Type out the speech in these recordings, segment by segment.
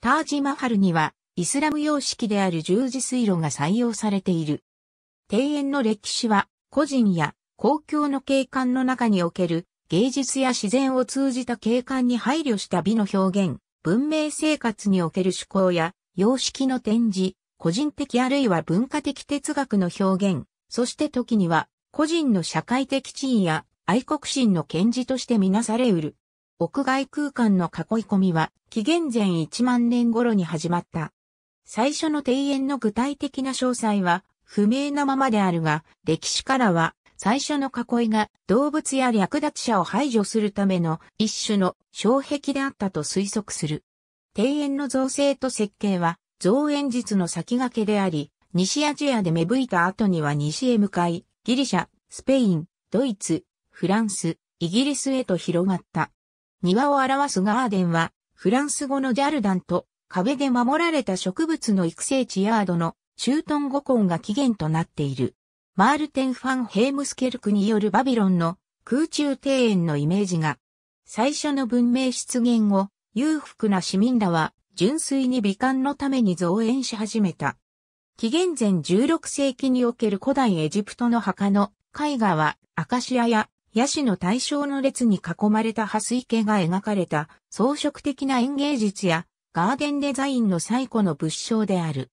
タージマハルには、イスラム様式である十字水路が採用されている。庭園の歴史は、個人や公共の景観の中における芸術や自然を通じた景観に配慮した美の表現、文明生活における趣向や様式の展示、個人的あるいは文化的哲学の表現、そして時には個人の社会的地位や愛国心の堅持としてみなされうる。屋外空間の囲い込みは紀元前1万年頃に始まった。最初の庭園の具体的な詳細は不明なままであるが、歴史からは最初の囲いが動物や略奪者を排除するための一種の障壁であったと推測する。庭園の造成と設計は造園術の先駆けであり、西アジアで芽吹いた後には西へ向かい、ギリシャ、スペイン、ドイツ、フランス、イギリスへと広がった。庭を表すガーデンは、フランス語のジャルダンと壁で守られた植物の育成地ヤードの中東語根が起源となっている。マールテン・ファン・ヘームスケルクによるバビロンの空中庭園のイメージが、最初の文明出現後、裕福な市民らは純粋に美観のために造園し始めた。紀元前16世紀における古代エジプトの墓の絵画はアカシアやヤシの対象の列に囲まれた蓮池が描かれた装飾的な園芸術やガーデンデザインの最古の物証である。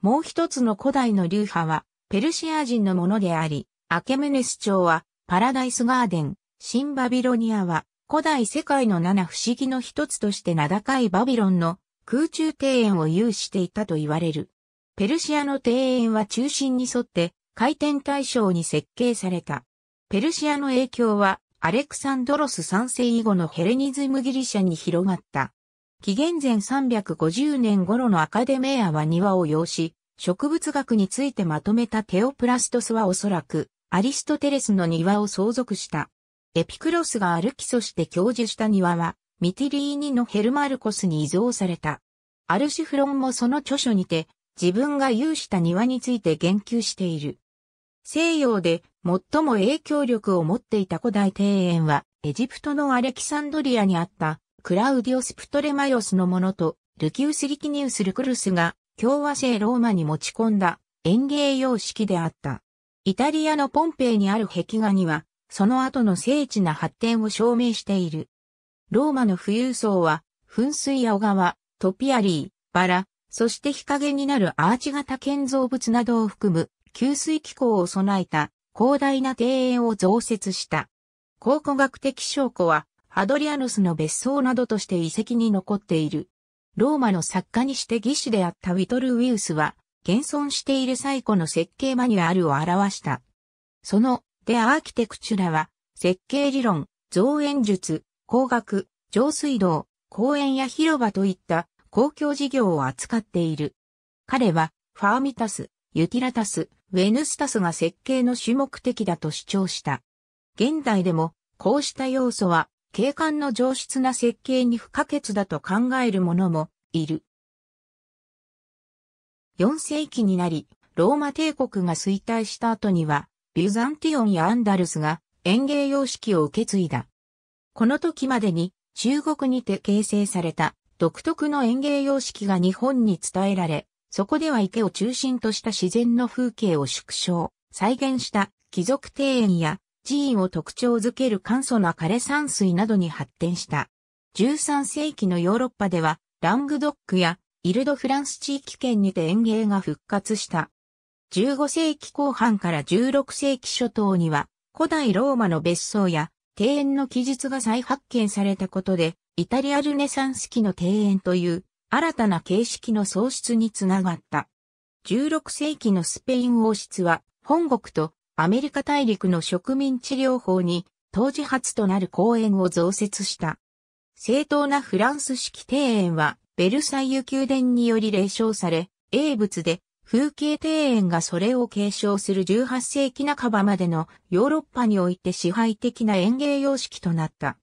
もう一つの古代の流派はペルシア人のものであり、アケメネス朝はパラダイスガーデン、シンバビロニアは古代世界の七不思議の一つとして名高いバビロンの空中庭園を有していたと言われる。ペルシアの庭園は中心に沿って回転対象に設計された。ペルシアの影響はアレクサンドロス3世以後のヘレニズムギリシャに広がった。紀元前350年頃のアカデメアは庭を要し、植物学についてまとめたテオプラストスはおそらくアリストテレスの庭を相続した。エピクロスが歩きそして教授した庭はミティリーニのヘルマルコスに依贈された。アルシフロンもその著書にて自分が有した庭について言及している。西洋で最も影響力を持っていた古代庭園は、エジプトのアレキサンドリアにあったクラウディオス・プトレマイオスのものと、ルキウス・リキニウス・ルクルスが共和制ローマに持ち込んだ園芸様式であった。イタリアのポンペイにある壁画には、その後の精緻な発展を証明している。ローマの富裕層は、噴水や小川、トピアリー、バラ、そして日陰になるアーチ型建造物などを含む給水機構を備えた広大な庭園を増設した。考古学的証拠は、ハドリアヌスの別荘などとして遺跡に残っている。ローマの作家にして技師であったウィトル・ウィウスは、現存している最古の設計マニュアルを表した。その、でアーキテクチュラは、設計理論、造園術、工学、上水道、公園や広場といった公共事業を扱っている。彼は、ファーミタス、ユティラタス、ウェヌスタスが設計の主目的だと主張した。現代でも、こうした要素は、景観の上質な設計に不可欠だと考える者もいる。4世紀になり、ローマ帝国が衰退した後には、ビュザンティオンやアンダルスが園芸様式を受け継いだ。この時までに中国にて形成された独特の園芸様式が日本に伝えられ、そこでは池を中心とした自然の風景を縮小、再現した貴族庭園や寺院を特徴づける簡素な枯山水などに発展した。13世紀のヨーロッパでは、ラングドックやイルドフランス地域圏にて園芸が復活した。15世紀後半から16世紀初頭には、古代ローマの別荘や庭園の記述が再発見されたことで、イタリアルネサンス期の庭園という新たな形式の創出につながった。16世紀のスペイン王室は、本国とアメリカ大陸の植民地療法に、当時初となる公園を増設した。正当なフランス式庭園は、ベルサイユ宮殿により霊障され、英仏で風景庭園がそれを継承する18世紀半ばまでのヨーロッパにおいて支配的な園芸様式となった。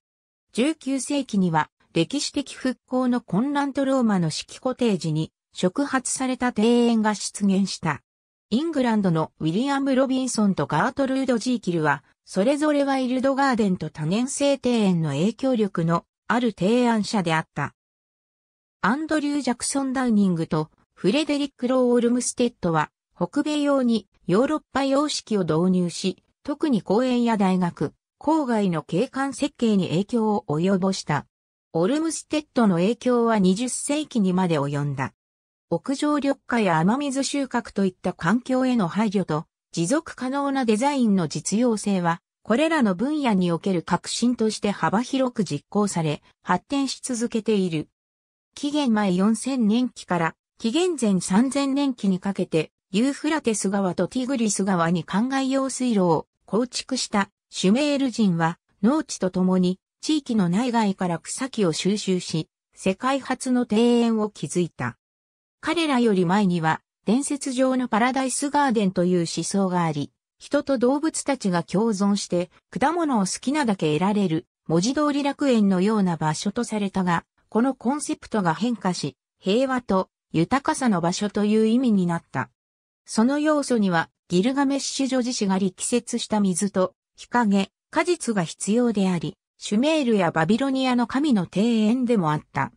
19世紀には歴史的復興の混乱とローマの式コテージに触発された庭園が出現した。イングランドのウィリアム・ロビンソンとガートルード・ジーキルは、それぞれワイルドガーデンと多年生庭園の影響力のある提案者であった。アンドリュー・ジャクソン・ダウニングとフレデリック・ロー・オルムステッドは、北米用にヨーロッパ様式を導入し、特に公園や大学、郊外の景観設計に影響を及ぼした。オルムステッドの影響は20世紀にまで及んだ。屋上緑化や雨水収穫といった環境への配慮と持続可能なデザインの実用性は、これらの分野における革新として幅広く実行され、発展し続けている。紀元前4000年期から紀元前3000年期にかけて、ユーフラテス川とティグリス川に灌漑用水路を構築したシュメール人は農地とともに地域の内外から草木を収集し、世界初の庭園を築いた。彼らより前には、伝説上のパラダイスガーデンという思想があり、人と動物たちが共存して、果物を好きなだけ得られる、文字通り楽園のような場所とされたが、このコンセプトが変化し、平和と豊かさの場所という意味になった。その要素には、ギルガメッシュ女子子が力説した水と、日陰、果実が必要であり、シュメールやバビロニアの神の庭園でもあった。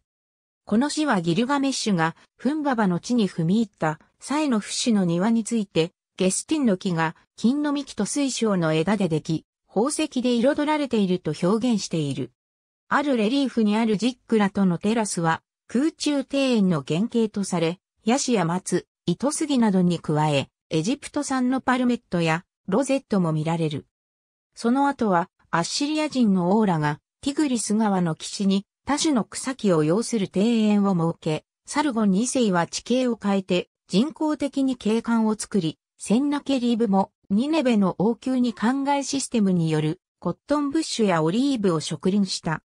この詩はギルガメッシュがフンババの地に踏み入った際の不死の庭について、ゲスティンの木が金の幹と水晶の枝ででき、宝石で彩られていると表現している。あるレリーフにあるジックラとのテラスは空中庭園の原型とされ、ヤシや松、糸杉などに加え、エジプト産のパルメットやロゼットも見られる。その後はアッシリア人のオーラがティグリス川の岸に多種の草木を要する庭園を設け、サルゴン2世は地形を変えて人工的に景観を作り、センナケリーブもニネベの王宮に灌漑システムによるコットンブッシュやオリーブを植林した。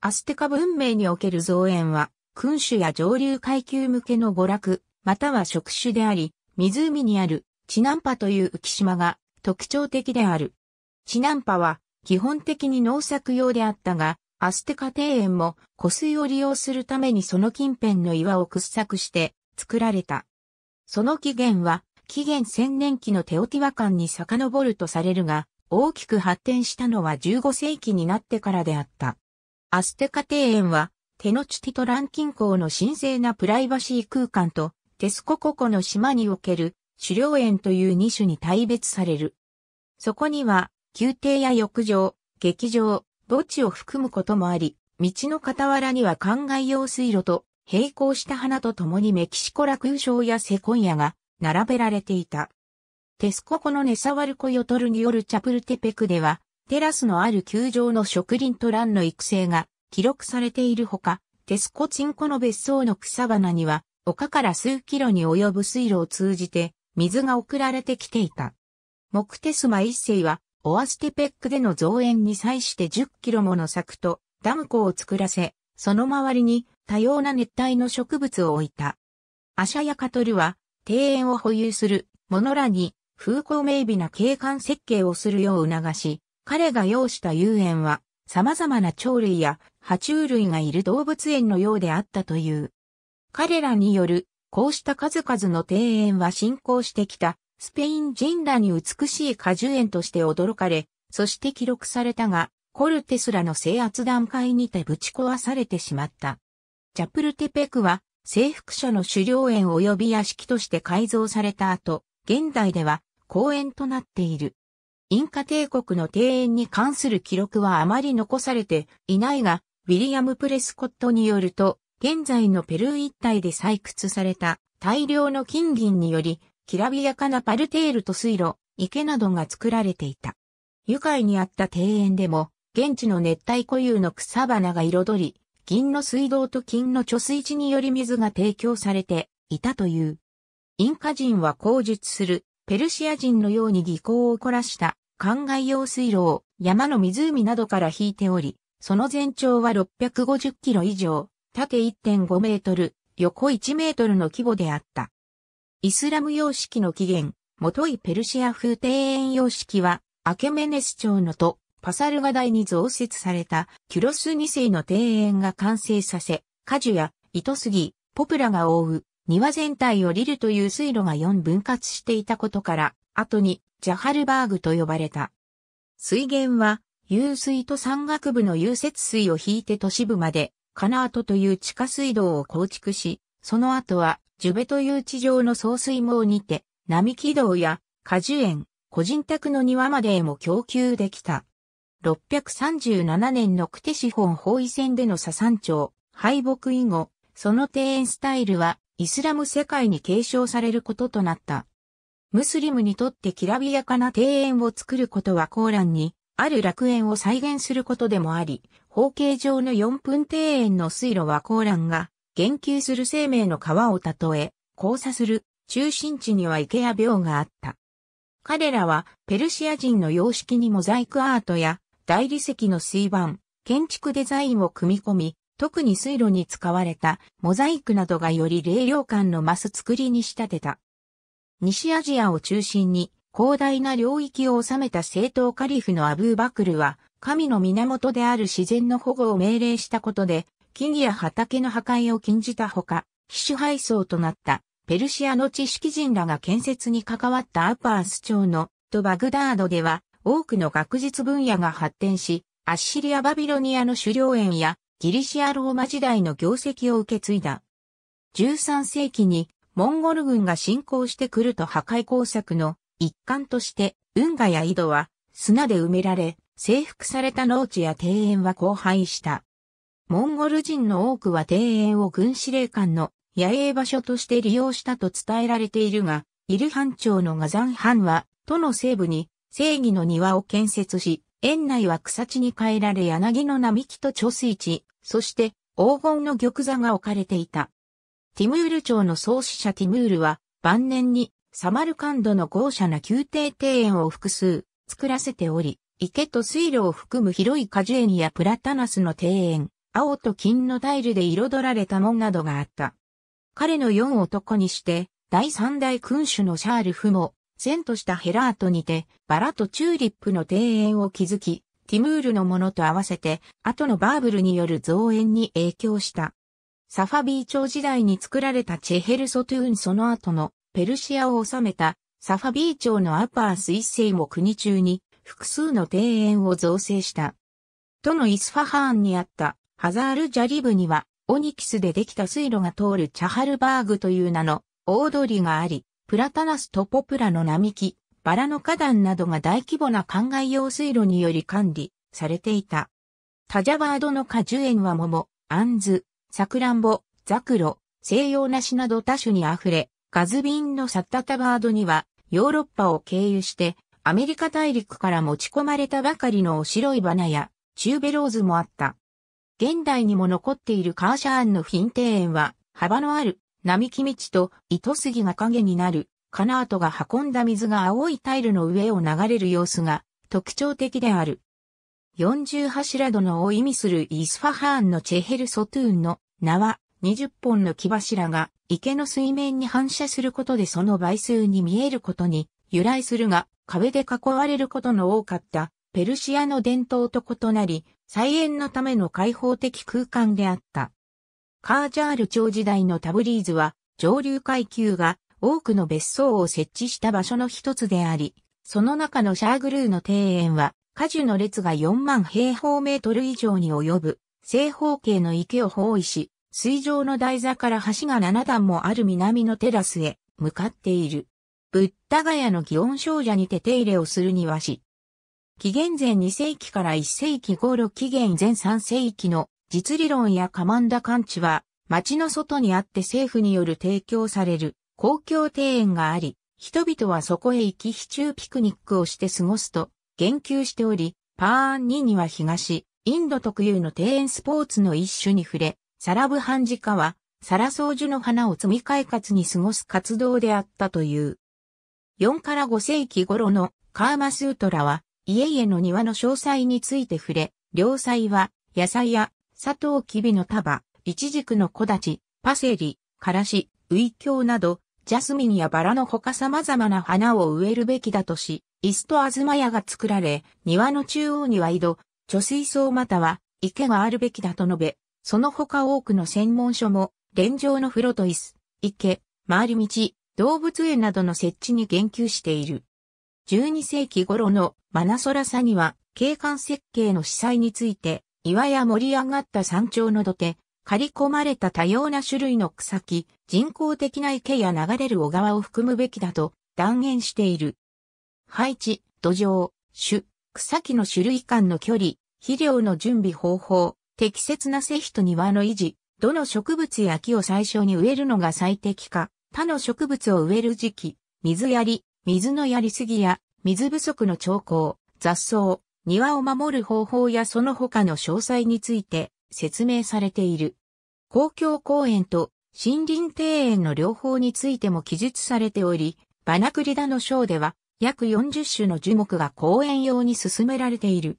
アステカ文明における造園は、君主や上流階級向けの娯楽、または職種であり、湖にあるチナンパという浮島が特徴的である。チナンパは基本的に農作用であったが、アステカ庭園も湖水を利用するためにその近辺の岩を掘削して作られた。その起源は、紀元千年期のテオティワ館に遡るとされるが、大きく発展したのは15世紀になってからであった。アステカ庭園は、テノチティトラン近郊の神聖なプライバシー空間と、テスコココの島における狩猟園という2種に大別される。そこには、宮廷や浴場、劇場、墓地を含むこともあり、道の傍らには灌漑用水路と並行した花と共にメキシコラ空症やセコンヤが並べられていた。テスココのネサワルコヨトルによるチャプルテペクでは、テラスのある球場の植林と蘭の育成が記録されているほか、テスコチンコの別荘の草花には、丘から数キロに及ぶ水路を通じて、水が送られてきていた。モクテスマ一世は、オアステペックでの増援に際して10キロもの柵とダム湖を作らせ、その周りに多様な熱帯の植物を置いた。アシャヤカトルは庭園を保有するノらに風光明媚な景観設計をするよう促し、彼が要した遊園は様々な鳥類や爬虫類がいる動物園のようであったという。彼らによるこうした数々の庭園は進行してきたスペイン人らに美しい果樹園として驚かれ、そして記録されたが、コルテスらの制圧段階にてぶち壊されてしまった。チャプルテペクは、征服者の狩猟園及び屋敷として改造された後、現代では公園となっている。インカ帝国の庭園に関する記録はあまり残されていないが、ウィリアム・プレスコットによると、現在のペルー一帯で採掘された大量の金銀により、きらびやかなパルテールと水路、池などが作られていた。愉快にあった庭園でも、現地の熱帯固有の草花が彩り、銀の水道と金の貯水池により水が提供されていたという。インカ人は口述する、ペルシア人のように技巧を凝らした灌漑用水路を山の湖などから引いており、その全長は650キロ以上、縦1.5メートル、横1メートルの規模であった。イスラム様式の起源、元いペルシア風庭園様式は、アケメネス町のとパサルガ大に増設されたキュロス2世の庭園が完成させ、果樹や糸杉、ポプラが覆う庭全体をリルという水路が4分割していたことから、後にジャハルバーグと呼ばれた。水源は、湧水と山岳部の湧雪水を引いて都市部まで、カナートという地下水道を構築し、その後はジュベという地上の送水網にて、並木道や果樹園、個人宅の庭までへも供給できた。637年のクテシホン包囲戦での佐山町、敗北以後、その庭園スタイルはイスラム世界に継承されることとなった。ムスリムにとってきらびやかな庭園を作ることはコーランに、ある楽園を再現することでもあり、方形状の4分庭園の水路はコーランが言及する生命の川をたとえ、交差する中心地には池や廟があった。彼らはペルシア人の様式にモザイクアートや大理石の水盤、建築デザインを組み込み、特に水路に使われたモザイクなどがより霊涼感の増す作りに仕立てた。西アジアを中心に広大な領域を治めた正党カリフのアブーバクルは神の源である自然の保護を命令したことで木々や畑の破壊を禁じたほか、機種配送となったペルシアの知識人らが建設に関わったアパース町のとバグダードでは多くの学術分野が発展し、アッシリア・バビロニアの狩猟園やギリシア・ローマ時代の業績を受け継いだ。13世紀にモンゴル軍が侵攻してくると破壊工作の一環として運河や井戸は砂で埋められ、征服された農地や庭園は荒廃した。モンゴル人の多くは庭園を軍司令官の野営場所として利用したと伝えられているが、イルハン町のガザン藩は、都の西部に正義の庭を建設し、園内は草地に変えられ柳の並木と貯水池、そして黄金の玉座が置かれていた。ティムール町の創始者ティムールは晩年にサマルカンドの豪奢な宮廷庭園を複数作らせており、池と水路を含む広い果樹園やプラタナスの庭園、青と金のタイルで彩られた門などがあった。彼の四男にして、第三代君主のシャールフも、遷都したヘラートにて、バラとチューリップの庭園を築き、ティムールのものと合わせて、後のバーブルによる造園に影響した。サファビー朝時代に作られたチェヘルソトゥーンその後のペルシアを治めたサファビー朝のアパース一世も国中に複数の庭園を造成した。都のイスファハーンにあったハザールジャリブには、オニキスでできた水路が通るチャハルバーグという名の大通りがあり、プラタナスとポプラの並木、バラの花壇などが大規模な灌漑用水路により管理されていた。タジャバードの果樹園は桃、アンズ、サクランボ、ザクロ、西洋梨など多種に溢れ、ガズビンのサッタタバードにはヨーロッパを経由してアメリカ大陸から持ち込まれたばかりの白い花やチューベローズもあった。現代にも残っているカーシャーンの品庭園は、幅のある並木道と糸杉が影になる、カナートが運んだ水が青いタイルの上を流れる様子が特徴的である。40柱殿を意味するイスファハーンのチェヘルソトゥーンの名は20本の木柱が池の水面に反射することでその倍数に見えることに由来するが壁で囲われることの多かったペルシアの伝統と異なり再演のための開放的空間であった。カージャール朝時代のタブリーズは上流階級が多くの別荘を設置した場所の一つであり、その中のシャーグルーの庭園は果樹の列が4万平方メートル以上に及ぶ正方形の池を包囲し、水上の台座から橋が7段もある南のテラスへ向かっている。ブッダガヤの祇園少女にて手入れをする庭師、紀元前2世紀から1世紀頃紀元前3世紀の実理論やカマンダ感知は、町の外にあって政府による提供される公共庭園があり、人々はそこへ行き非中ピクニックをして過ごすと言及しており、パーン2には東、インド特有の庭園スポーツの一種に触れ、サラブハンジカは、サラソウジュの花を摘み開活に過ごす活動であったという。4から5世紀頃のカーマスートラは、家々の庭の詳細について触れ、良菜は、野菜や、砂糖きびの束、イチジクの木立ち、パセリ、からし、ウイキョウなど、ジャスミンやバラの他様々な花を植えるべきだとし、椅子とあずま屋が作られ、庭の中央には井戸、貯水槽または池があるべきだと述べ、その他多くの専門書も、連城の風呂と椅子、池、回り道、動物園などの設置に言及している。12世紀頃のマナソラサには、景観設計の司祭について、岩や盛り上がった山頂の土手、刈り込まれた多様な種類の草木、人工的な池や流れる小川を含むべきだと断言している。配置、土壌、種、草木の種類間の距離、肥料の準備方法、適切な施肥と庭の維持、どの植物や木を最初に植えるのが最適か、他の植物を植える時期、水やり、水のやりすぎや水不足の兆候、雑草、庭を守る方法やその他の詳細について説明されている。公共公園と森林庭園の両方についても記述されており、バナクリダの章では約40種の樹木が公園用に進められている。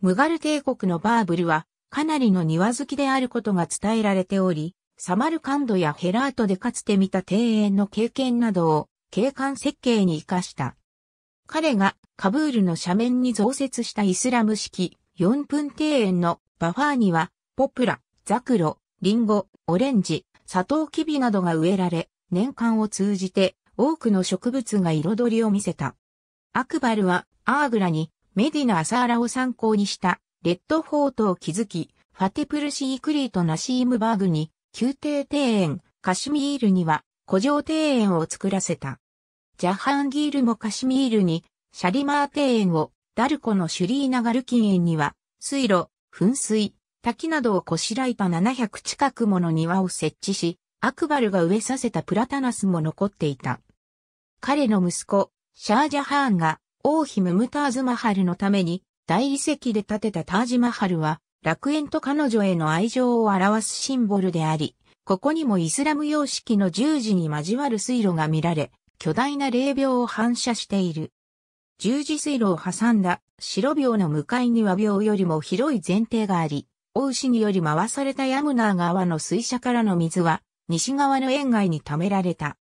ムガル帝国のバーブルはかなりの庭好きであることが伝えられており、サマルカンドやヘラートでかつて見た庭園の経験などを景観設計に活かした。彼がカブールの斜面に増設したイスラム式4分庭園のバファーにはポプラ、ザクロ、リンゴ、オレンジ、サトウキビなどが植えられ、年間を通じて多くの植物が彩りを見せた。アクバルはアーグラにメディナ・アサーラを参考にしたレッドフォートを築き、ファテプルシー・クリート・ナシームバーグに宮廷庭園、カシュミールには古城庭園を作らせた。ジャハンギールもカシミールに、シャリマー庭園を、ダルコのシュリーナガルキン園には、水路、噴水、滝などをこしらえた700近くもの庭を設置し、アクバルが植えさせたプラタナスも残っていた。彼の息子、シャージャハーンが、王妃ムムターズマハルのために、大理石で建てたタージマハルは、楽園と彼女への愛情を表すシンボルであり、ここにもイスラム様式の十字に交わる水路が見られ、巨大な霊廟を反射している。十字水路を挟んだ白廟の向かいには廟よりも広い前提があり、大牛により回されたヤムナー川の水車からの水は、西側の沿岸に貯められた。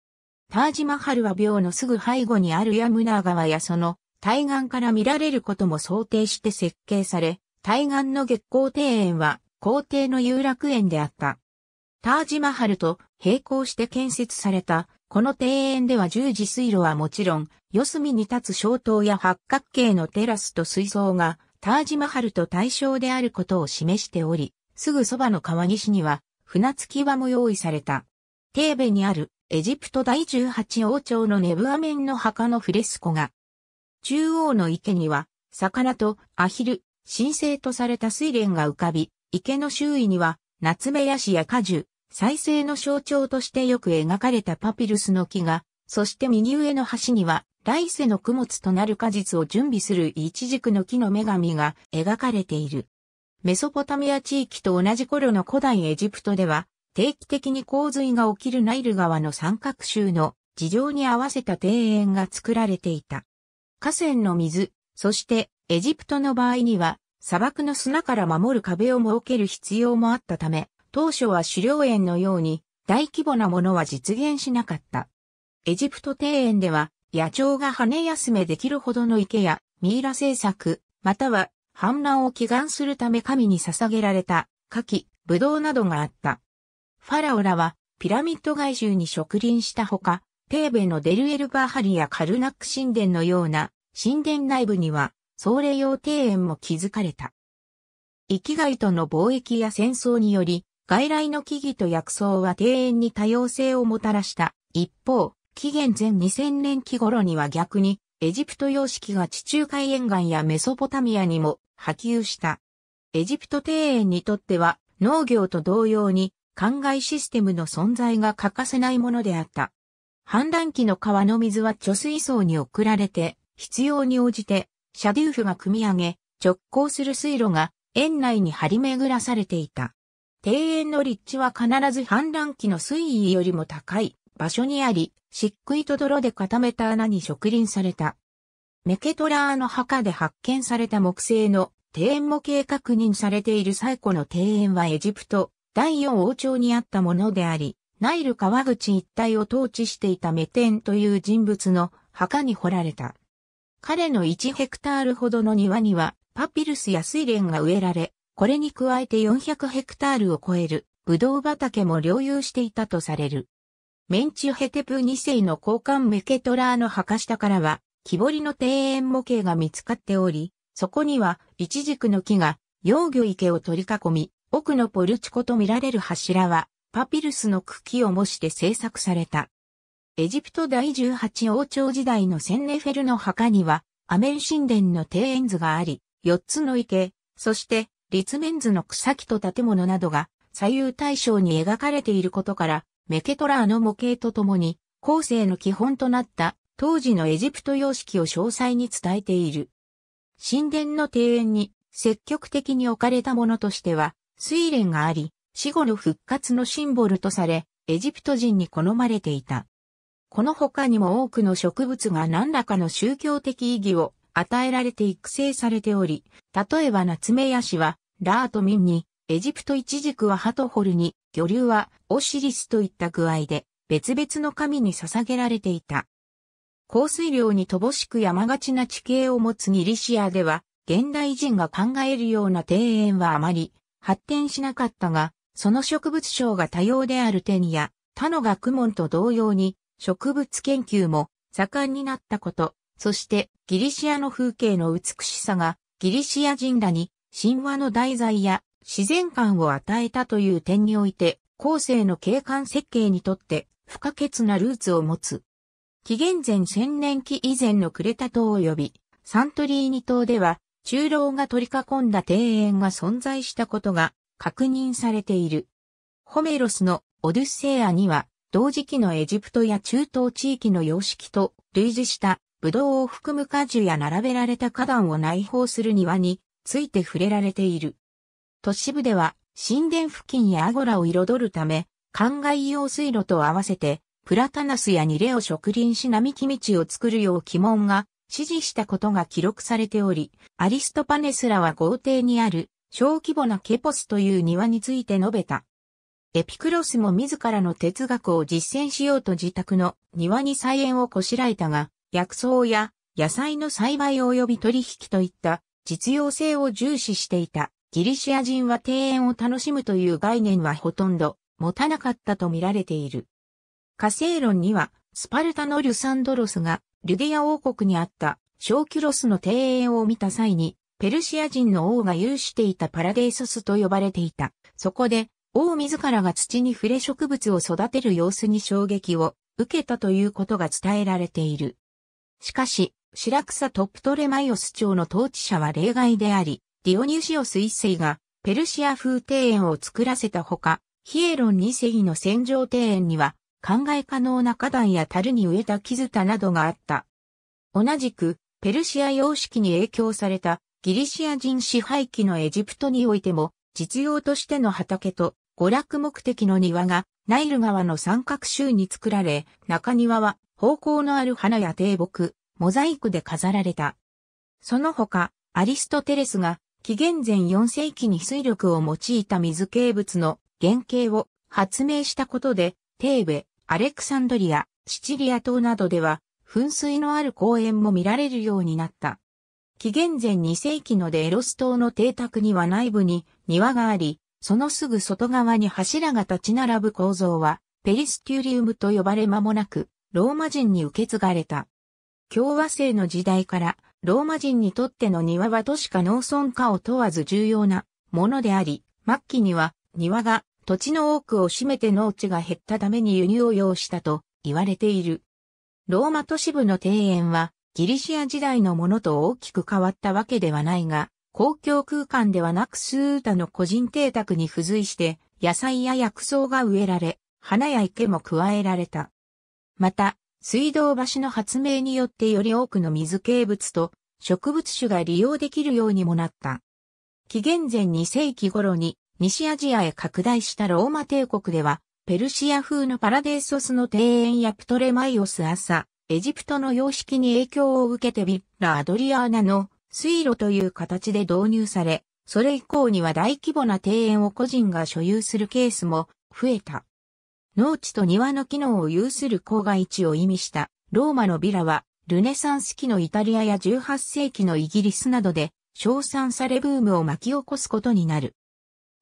タージマハルは廟のすぐ背後にあるヤムナー川やその対岸から見られることも想定して設計され、対岸の月光庭園は皇帝の遊楽園であった。タージマハルと並行して建設されたこの庭園では十字水路はもちろん、四隅に立つ小塔や八角形のテラスと水槽が、タージマハルと対象であることを示しており、すぐそばの川岸には、船着き場も用意された。テーベにあるエジプト第18王朝のネブアメンの墓のフレスコが、中央の池には、魚とアヒル、神聖とされた水蓮が浮かび、池の周囲には、ナツメヤシや果樹、再生の象徴としてよく描かれたパピルスの木が、そして右上の端には、来世の供物となる果実を準備するイチジクの木の女神が描かれている。メソポタミア地域と同じ頃の古代エジプトでは、定期的に洪水が起きるナイル川の三角州の事情に合わせた庭園が作られていた。河川の水、そしてエジプトの場合には砂漠の砂から守る壁を設ける必要もあったため、当初は狩猟園のように大規模なものは実現しなかった。エジプト庭園では野鳥が羽休めできるほどの池やミイラ製作、または反乱を祈願するため神に捧げられた夏季、ブドウなどがあった。ファラオらはピラミッド外周に植林したほか、テーベのデルエルバーハリやカルナック神殿のような神殿内部には僧霊用庭園も築かれた。域外との貿易や戦争により外来の木々と薬草は庭園に多様性をもたらした。一方、紀元前2000年期頃には逆に、エジプト様式が地中海沿岸やメソポタミアにも波及した。エジプト庭園にとっては、農業と同様に、灌漑システムの存在が欠かせないものであった。氾濫期の川の水は貯水槽に送られて、必要に応じて、シャデューフが組み上げ、直行する水路が園内に張り巡らされていた。庭園の立地は必ず氾濫期の水位よりも高い場所にあり、漆喰と泥で固めた穴に植林された。メケトラーの墓で発見された木製の庭園模型確認されている最古の庭園はエジプト第四王朝にあったものであり、ナイル川口一帯を統治していたメテンという人物の墓に掘られた。彼の1ヘクタールほどの庭にはパピルスやスイレンが植えられ、これに加えて400ヘクタールを超えるブドウ畑も領有していたとされる。メンチュヘテプ2世の交換メケトラーの墓下からは、木彫りの庭園模型が見つかっており、そこには、イチジクの木が、幼魚池を取り囲み、奥のポルチコと見られる柱は、パピルスの茎を模して制作された。エジプト第18王朝時代のセンネフェルの墓には、アメン神殿の庭園図があり、4つの池、そして立面図の草木と建物などが左右対称に描かれていることから、メケトラーの模型とともに、後世の基本となった当時のエジプト様式を詳細に伝えている。神殿の庭園に積極的に置かれたものとしては、水蓮があり、死後の復活のシンボルとされ、エジプト人に好まれていた。この他にも多くの植物が何らかの宗教的意義を与えられて育成されており、例えば夏目メヤシはラートミンに、エジプトイチジクはハトホルに、魚流はオシリスといった具合で、別々の神に捧げられていた。降水量に乏しく山がちな地形を持つギリシアでは、現代人が考えるような庭園はあまり発展しなかったが、その植物賞が多様であるテニや、他の学問と同様に植物研究も盛んになったこと、そしてギリシアの風景の美しさがギリシア人らに神話の題材や自然観を与えたという点において、後世の景観設計にとって不可欠なルーツを持つ。紀元前千年期以前のクレタ島及びサントリーニ島では中老が取り囲んだ庭園が存在したことが確認されている。ホメロスのオデュッセイアには同時期のエジプトや中東地域の様式と類似したブドウを含む果樹や並べられた花壇を内包する庭について触れられている。都市部では神殿付近やアゴラを彩るため、灌漑用水路と合わせて、プラタナスやニレを植林し並木道を作るよう鬼門が指示したことが記録されており、アリストパネスらは豪邸にある小規模なケポスという庭について述べた。エピクロスも自らの哲学を実践しようと自宅の庭に菜園をこしらえたが、薬草や野菜の栽培及び取引といった実用性を重視していた。ギリシア人は庭園を楽しむという概念はほとんど持たなかったと見られている。火星論には、スパルタのルサンドロスがリュディア王国にあった小キュロスの庭園を見た際に、ペルシア人の王が有していたパラデーソスと呼ばれていた。そこで、王自らが土に触れ植物を育てる様子に衝撃を受けたということが伝えられている。しかし、白草トプトレマイオス朝の統治者は例外であり、ディオニュシオス一世がペルシア風庭園を作らせたほか、ヒエロン二世の戦場庭園には、考え可能な花壇や樽に植えた木蓋などがあった。同じく、ペルシア様式に影響されたギリシア人支配期のエジプトにおいても、実用としての畑と娯楽目的の庭がナイル川の三角州に作られ、中庭は方向のある花や低木、モザイクで飾られた。その他、アリストテレスが紀元前4世紀に水力を用いた水形物の原型を発明したことで、テーベ、アレクサンドリア、シチリア島などでは噴水のある公園も見られるようになった。紀元前2世紀のデエロス島の邸宅には内部に庭があり、そのすぐ外側に柱が立ち並ぶ構造はペリステュリウムと呼ばれ間もなくローマ人に受け継がれた。共和制の時代から、ローマ人にとっての庭は都市か農村かを問わず重要なものであり、末期には庭が土地の多くを占めて農地が減ったために輸入を要したと言われている。ローマ都市部の庭園はギリシア時代のものと大きく変わったわけではないが、公共空間ではなく数多の個人邸宅に付随して野菜や薬草が植えられ、花や池も加えられた。また、水道橋の発明によってより多くの水系物と植物種が利用できるようにもなった。紀元前2世紀頃に西アジアへ拡大したローマ帝国では、ペルシア風のパラデーソスの庭園やプトレマイオス朝、エジプトの様式に影響を受けてビッラ・アドリアーナの水路という形で導入され、それ以降には大規模な庭園を個人が所有するケースも増えた。農地と庭の機能を有する郊外地を意味したローマのビラはルネサンス期のイタリアや18世紀のイギリスなどで称賛されブームを巻き起こすことになる。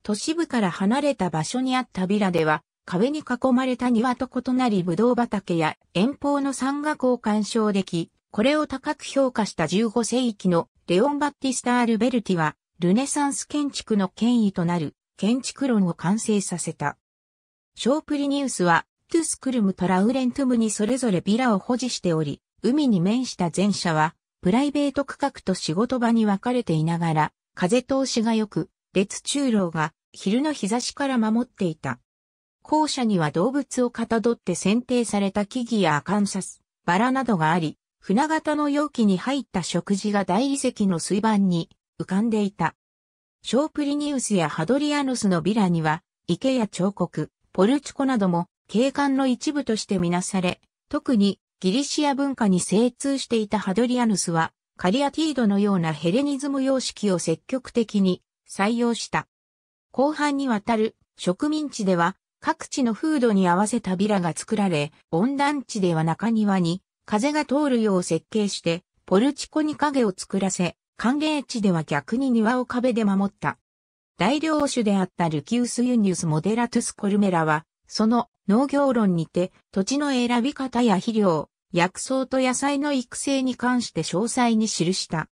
都市部から離れた場所にあったビラでは壁に囲まれた庭と異なりブドウ畑や遠方の山岳を鑑賞でき、これを高く評価した15世紀のレオン・バッティスタ・アルベルティはルネサンス建築の権威となる建築論を完成させた。ショープリニウスは、トゥスクルムとラウレントムにそれぞれビラを保持しており、海に面した前者は、プライベート区画と仕事場に分かれていながら、風通しが良く、列中楼が昼の日差しから守っていた。校舎には動物をかたどって剪定された木々やアカンサス、バラなどがあり、船型の容器に入った食事が大理石の水盤に浮かんでいた。ショープリニウスやハドリアノスのビラには、池や彫刻、ポルチコなども景観の一部としてみなされ、特にギリシア文化に精通していたハドリアヌスは、カリアティードのようなヘレニズム様式を積極的に採用した。後半にわたる植民地では各地の風土に合わせたビラが作られ、温暖地では中庭に風が通るよう設計して、ポルチコに影を作らせ、寒冷地では逆に庭を壁で守った。大領主であったルキウス・ユニウス・モデラトゥス・コルメラは、その農業論にて土地の選び方や肥料、薬草と野菜の育成に関して詳細に記した。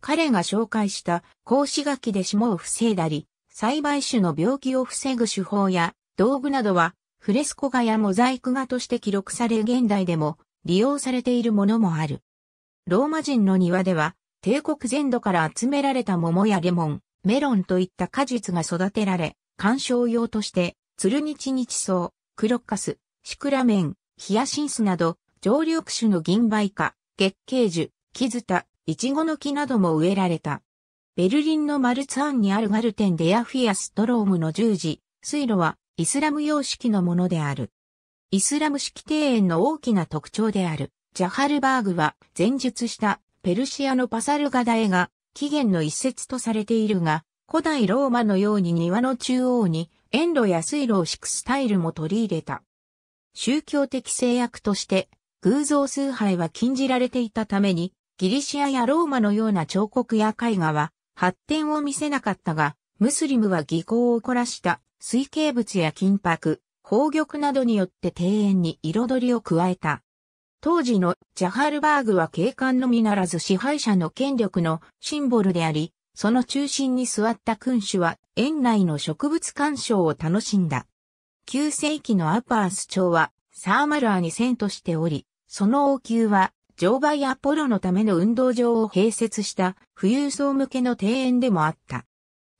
彼が紹介した格子きで霜を防いだり、栽培種の病気を防ぐ手法や道具などはフレスコ画やモザイク画として記録され現代でも利用されているものもある。ローマ人の庭では帝国全土から集められた桃やレモン、メロンといった果実が育てられ、観賞用として、ツルニチニチソウ、クロッカス、シクラメン、ヒヤシンスなど、常緑種の銀梅花、月桂樹、キズタ、イチゴの木なども植えられた。ベルリンのマルツァーンにあるガルテンデアフィアストロームの十字、水路はイスラム様式のものである。イスラム式庭園の大きな特徴である、ジャハルバーグは前述したペルシアのパサルガダエが起源の一節とされているが、古代ローマのように庭の中央に園路や水路を敷くスタイルも取り入れた。宗教的制約として偶像崇拝は禁じられていたために、ギリシアやローマのような彫刻や絵画は発展を見せなかったが、ムスリムは技巧を凝らした水形物や金箔、宝玉などによって庭園に彩りを加えた。当時のジャハルバーグは警官のみならず支配者の権力のシンボルであり、その中心に座った君主は園内の植物鑑賞を楽しんだ。9世紀のアパース町はサーマルアに遷都しており、その王宮は乗馬やポロのための運動場を併設した富裕層向けの庭園でもあった。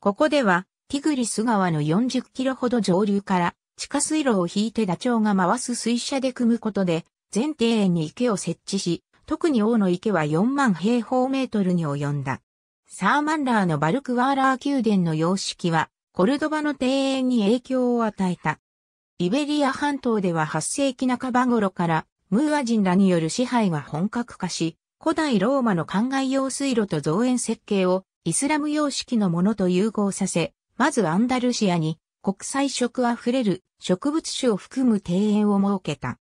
ここではティグリス川の40キロほど上流から地下水路を引いてダチョウが回す水車で組むことで全庭園に池を設置し、特に王の池は4万平方メートルに及んだ。サーマンラーのバルクワーラー宮殿の様式は、コルドバの庭園に影響を与えた。イベリア半島では8世紀半ば頃から、ムーア人らによる支配が本格化し、古代ローマの灌漑用水路と造園設計をイスラム様式のものと融合させ、まずアンダルシアに国際色あふれる植物種を含む庭園を設けた。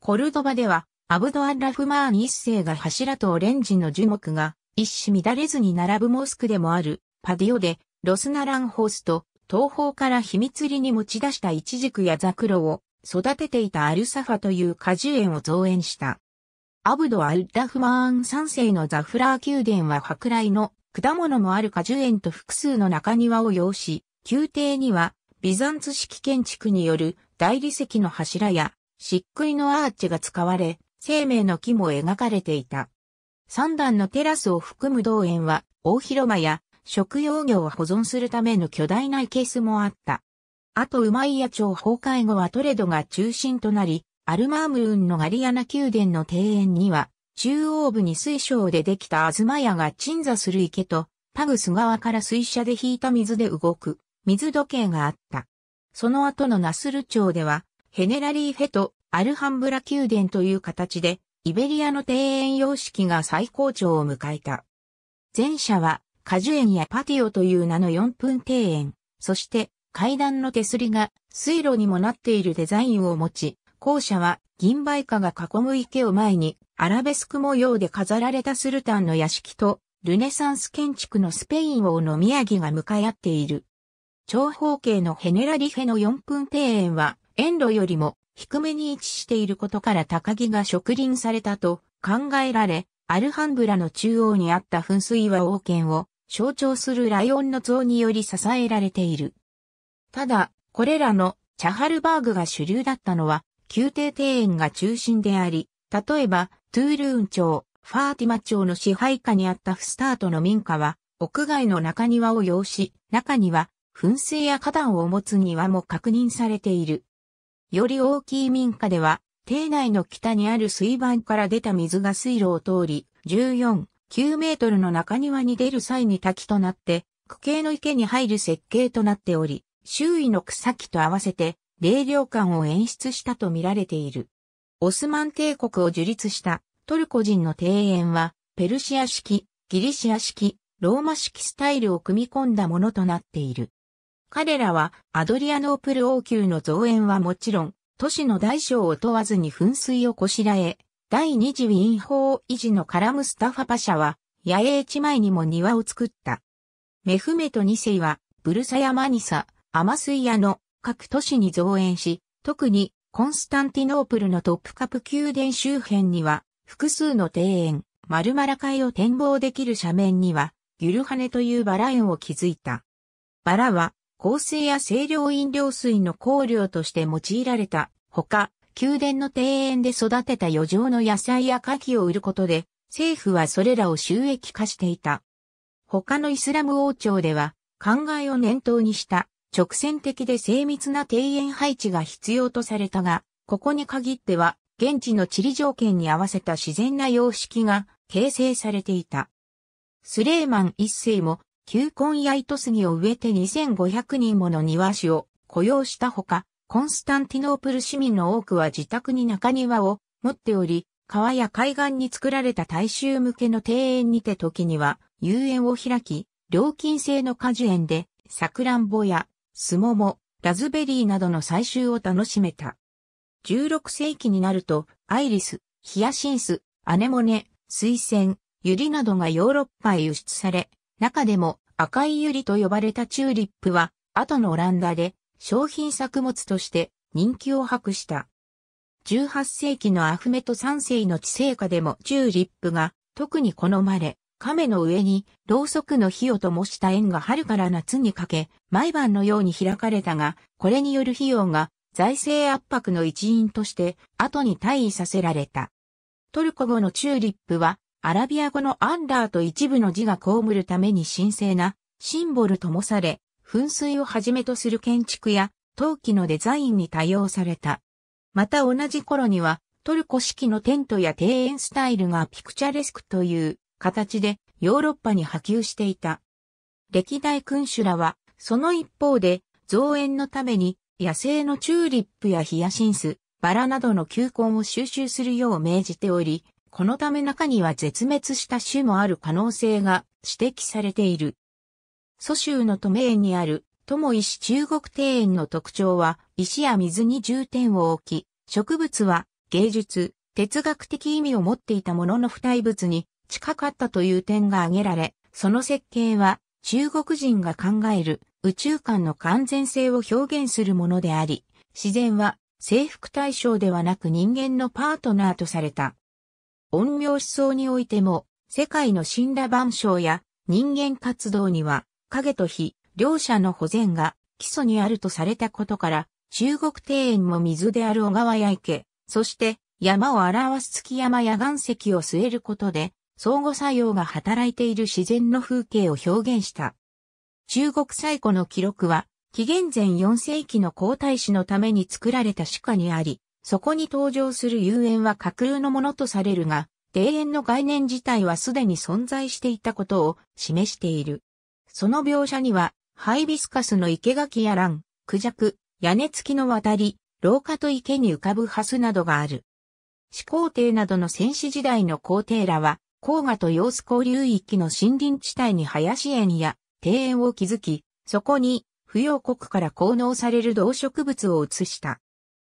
コルドバでは、アブドアッラフマーン一世が柱とオレンジの樹木が、一糸乱れずに並ぶモスクでもある、パディオで、ロスナランホースと、東方から秘密裏に持ち出したイチジクやザクロを育てていたアルサファという果樹園を造園した。アブド・アル・ラ・フマーン三世のザフラー宮殿は舶来の果物もある果樹園と複数の中庭を要し、宮廷にはビザンツ式建築による大理石の柱や漆喰のアーチが使われ、生命の木も描かれていた。三段のテラスを含む道園は、大広間や食用魚を保存するための巨大な池巣もあった。あとウマイヤ町崩壊後はトレドが中心となり、アルマームーンのガリアナ宮殿の庭園には、中央部に水晶でできた東屋が鎮座する池と、タグス川から水車で引いた水で動く、水時計があった。その後のナスル町では、ヘネラリーフェとアルハンブラ宮殿という形で、イベリアの庭園様式が最高潮を迎えた。前者は、果樹園やパティオという名の4分庭園、そして階段の手すりが水路にもなっているデザインを持ち、後者は銀梅花が囲む池を前にアラベスク模様で飾られたスルタンの屋敷とルネサンス建築のスペイン王の宮城が向かい合っている。長方形のヘネラリフェの4分庭園は遠路よりも低めに位置していることから高木が植林されたと考えられ、アルハンブラの中央にあった噴水は王権を象徴するライオンの像により支えられている。ただ、これらのチャハルバーグが主流だったのは、宮廷庭園が中心であり、例えば、トゥールーン町、ファーティマ町の支配下にあったフスタートの民家は、屋外の中庭を要し、中には、噴水や花壇を持つ庭も確認されている。より大きい民家では、邸内の北にある水盤から出た水が水路を通り、14、9メートルの中庭に出る際に滝となって、区形の池に入る設計となっており、周囲の草木と合わせて、冷涼感を演出したと見られている。オスマン帝国を樹立したトルコ人の庭園は、ペルシア式、ギリシア式、ローマ式スタイルを組み込んだものとなっている。彼らはアドリアノープル王宮の増援はもちろん、都市の大小を問わずに噴水をこしらえ、第二次ウィン法維持のカラムスタファパシャは、野営地前にも庭を作った。メフメト二世は、ブルサヤマニサ、アマスイアの各都市に増援し、特にコンスタンティノープルのトップカプ宮殿周辺には、複数の庭園、マルマラ海を展望できる斜面には、ギュルハネというバラ園を築いた。バラは、香水や清涼飲料水の香料として用いられたほか、宮殿の庭園で育てた余剰の野菜や牡蠣を売ることで、政府はそれらを収益化していた。他のイスラム王朝では、考えを念頭にした直線的で精密な庭園配置が必要とされたが、ここに限っては、現地の地理条件に合わせた自然な様式が形成されていた。スレーマン一世も球根や糸杉を植えて2500人もの庭師を雇用したほか、コンスタンティノープル市民の多くは自宅に中庭を持っており、川や海岸に作られた大衆向けの庭園にて時には遊園を開き、料金制の果樹園で、サクランボや、スモモ、ラズベリーなどの採集を楽しめた。16世紀になると、アイリス、ヒヤシンス、アネモネ、水仙、ユリなどがヨーロッパへ輸出され、中でも赤いユリと呼ばれたチューリップは、後のオランダで商品作物として人気を博した。18世紀のアフメト3世の地政下でもチューリップが特に好まれ、亀の上にろうそくの火を灯した縁が春から夏にかけ、毎晩のように開かれたが、これによる費用が財政圧迫の一因として後に退位させられた。トルコ語のチューリップはアラビア語のアンダーと一部の字が被るために神聖なシンボルともされ、噴水をはじめとする建築や陶器のデザインに多用された。また同じ頃にはトルコ式のテントや庭園スタイルがピクチャレスクという形でヨーロッパに波及していた。歴代君主らはその一方で造園のために野生のチューリップやヒヤシンス、バラなどの球根を収集するよう命じており、このため中には絶滅した種もある可能性が指摘されている。蘇州の都名にある友石中国庭園の特徴は石や水に重点を置き、植物は芸術、哲学的意味を持っていたものの付帯物に近かったという点が挙げられ、その設計は中国人が考える宇宙間の完全性を表現するものであり、自然は征服対象ではなく人間のパートナーとされた。陰陽思想においても、世界の神羅万象や人間活動には、影と火、両者の保全が基礎にあるとされたことから、中国庭園も水である小川や池、そして山を表す月山や岩石を据えることで、相互作用が働いている自然の風景を表現した。中国最古の記録は、紀元前4世紀の皇太子のために作られた鹿にあり、そこに登場する遊園は架空のものとされるが、庭園の概念自体はすでに存在していたことを示している。その描写には、ハイビスカスの生垣や蘭、クジャク、屋根付きの渡り、廊下と池に浮かぶハスなどがある。始皇帝などの戦士時代の皇帝らは、黄河と洋子交流域の森林地帯に林園や庭園を築き、そこに、扶養国から効能される動植物を移した。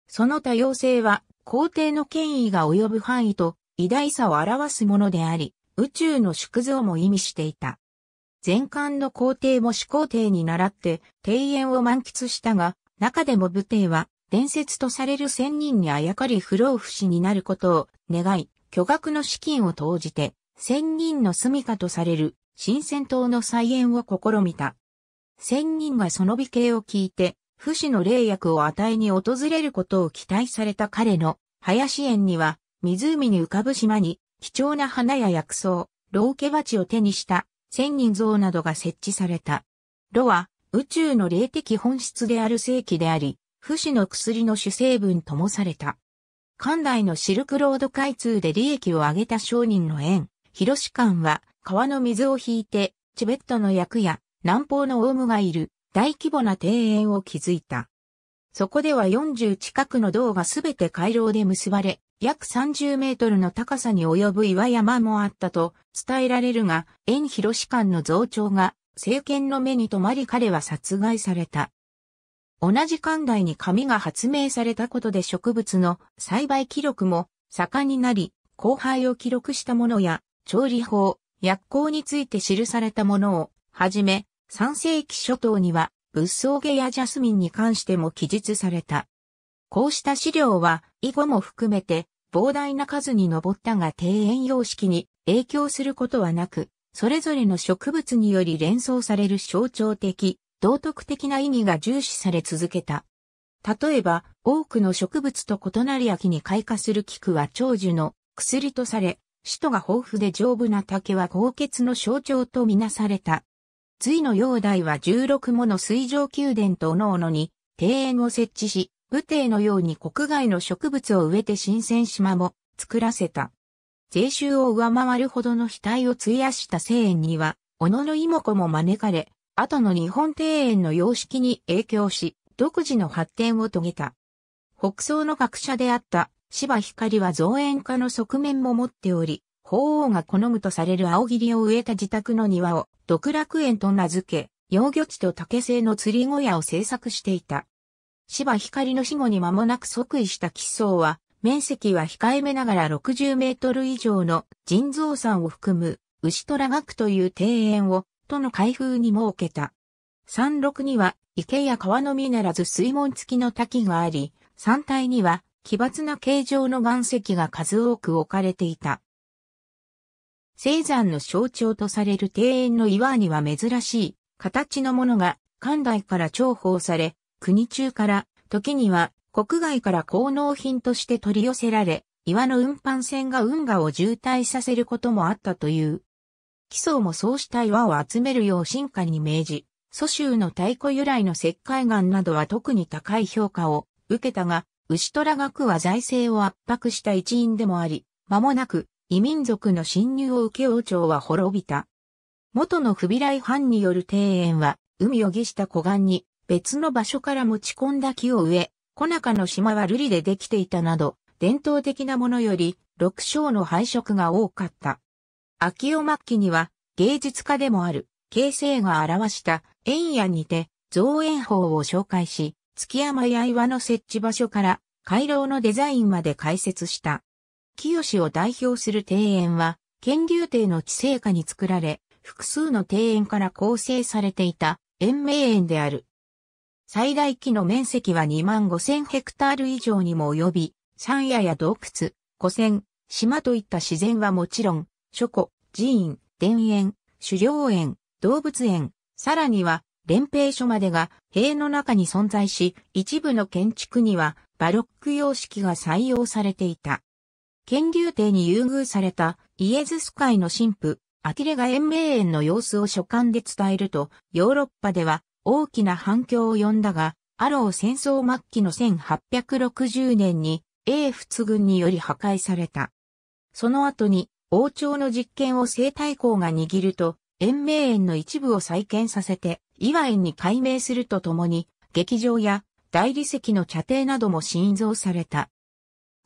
その多様性は皇帝の権威が及ぶ範囲と偉大さを表すものであり、宇宙の縮図をも意味していた。前漢の皇帝も始皇帝に倣って庭園を満喫したが、中でも武帝は伝説とされる仙人にあやかり不老不死になることを願い、巨額の資金を投じて、仙人の住処とされる新仙島の再演を試みた。仙人がその美形を聞いて、不死の霊薬を与えに訪れることを期待された彼の林園には、湖に浮かぶ島に、貴重な花や薬草、老毛鉢を手にした千人像などが設置された。炉は宇宙の霊的本質である世紀であり、不死の薬の主成分ともされた。関内のシルクロード開通で利益を上げた商人の縁、広士館は川の水を引いて、チベットの薬や南方のオウムがいる大規模な庭園を築いた。そこでは40近くの銅がすべて回廊で結ばれ、約30メートルの高さに及ぶ岩山もあったと伝えられるが、縁広士官の増長が政権の目に留まり彼は殺害された。同じ館内に紙が発明されたことで植物の栽培記録も盛んになり、後輩を記録したものや調理法、薬効について記されたものをはじめ、3世紀初頭には仏葬家やジャスミンに関しても記述された。こうした資料は以後も含めて膨大な数に上ったが庭園様式に影響することはなく、それぞれの植物により連想される象徴的、道徳的な意義が重視され続けた。例えば、多くの植物と異なり秋に開花する菊は長寿の薬とされ、首都が豊富で丈夫な竹は高血の象徴とみなされた。隋の煬帝は16もの水上宮殿とおのおのに庭園を設置し、武帝のように国外の植物を植えて新鮮島も作らせた。税収を上回るほどの額を費やした聖園には、小野の妹子も招かれ、後の日本庭園の様式に影響し、独自の発展を遂げた。北宋の学者であった芝光は造園家の側面も持っており、法王が好むとされる青霧を植えた自宅の庭を独楽園と名付け、養魚地と竹製の釣り小屋を制作していた。芝光の死後に間もなく即位した基礎は、面積は控えめながら60メートル以上の人造山を含む牛虎学という庭園をとの開封に設けた。山麓には池や川のみならず水門付きの滝があり、山体には奇抜な形状の岩石が数多く置かれていた。青山の象徴とされる庭園の岩には珍しい形のものが館代から重宝され、国中から時には国外から高能品として取り寄せられ、岩の運搬船が運河を渋滞させることもあったという。基礎もそうした岩を集めるよう進化に命じ、蘇州の太古由来の石灰岩などは特に高い評価を受けたが、牛虎学は財政を圧迫した一因でもあり、間もなく異民族の侵入を受け王朝は滅びた。元のフビライ藩による庭園は、海を下した湖岸に、別の場所から持ち込んだ木を植え、小中の島は瑠璃でできていたなど、伝統的なものより、六章の配色が多かった。秋尾末期には、芸術家でもある、形成が表した、縁屋にて、造園法を紹介し、月山や岩の設置場所から、回廊のデザインまで解説した。清を代表する庭園は、建立帝の治世下に作られ、複数の庭園から構成されていた延命園である。最大期の面積は2万5000ヘクタール以上にも及び、山野や洞窟、古泉、島といった自然はもちろん、書庫、寺院、田園、狩猟園、動物園、さらには、連兵所までが塀の中に存在し、一部の建築にはバロック様式が採用されていた。権竜帝に優遇されたイエズス会の神父、アキレが延命園の様子を書簡で伝えると、ヨーロッパでは大きな反響を呼んだが、アロー戦争末期の1860年に英仏軍により破壊された。その後に王朝の実権を西太后が握ると、延命園の一部を再建させて、岩園に改名するとともに、劇場や大理石の茶庭なども新造された。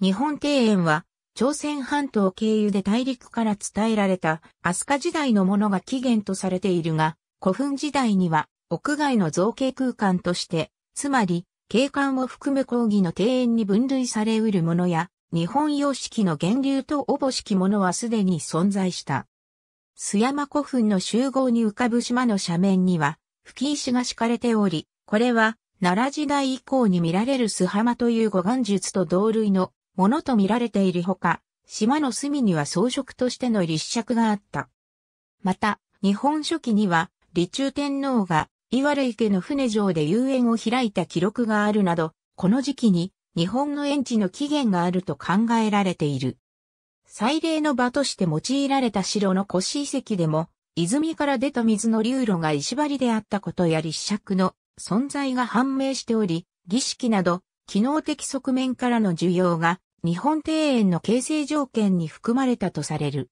日本庭園は朝鮮半島経由で大陸から伝えられた飛鳥時代のものが起源とされているが、古墳時代には屋外の造形空間として、つまり景観を含む講義の庭園に分類されうるものや、日本様式の源流とおぼしきものはすでに存在した。須山古墳の集合に浮かぶ島の斜面には、吹石が敷かれており、これは、奈良時代以降に見られる須浜という護岸術と同類のものと見られているほか、島の隅には装飾としての立尺があった。また、日本書紀には、李中天皇が、岩れ家の船上で遊園を開いた記録があるなど、この時期に、日本の園地の起源があると考えられている。祭礼の場として用いられた城の腰遺跡でも、泉から出た水の流路が石張りであったことや立尺の存在が判明しており、儀式など、機能的側面からの需要が日本庭園の形成条件に含まれたとされる。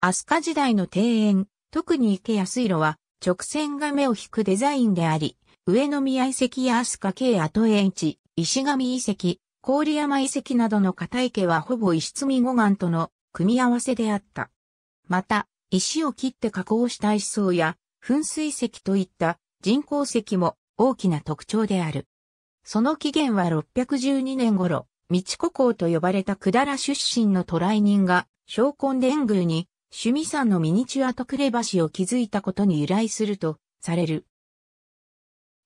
飛鳥時代の庭園、特に池や水路は直線が目を引くデザインであり、上宮遺跡や飛鳥系跡園地、石神遺跡、郡山遺跡などの片池はほぼ石積み護岸との組み合わせであった。また、石を切って加工した石層や噴水石といった人工石も大きな特徴である。その起源は612年頃、道古校と呼ばれた百済出身の渡来人が、昇魂伝宮に、趣味山のミニチュアとくれ橋を築いたことに由来すると、される。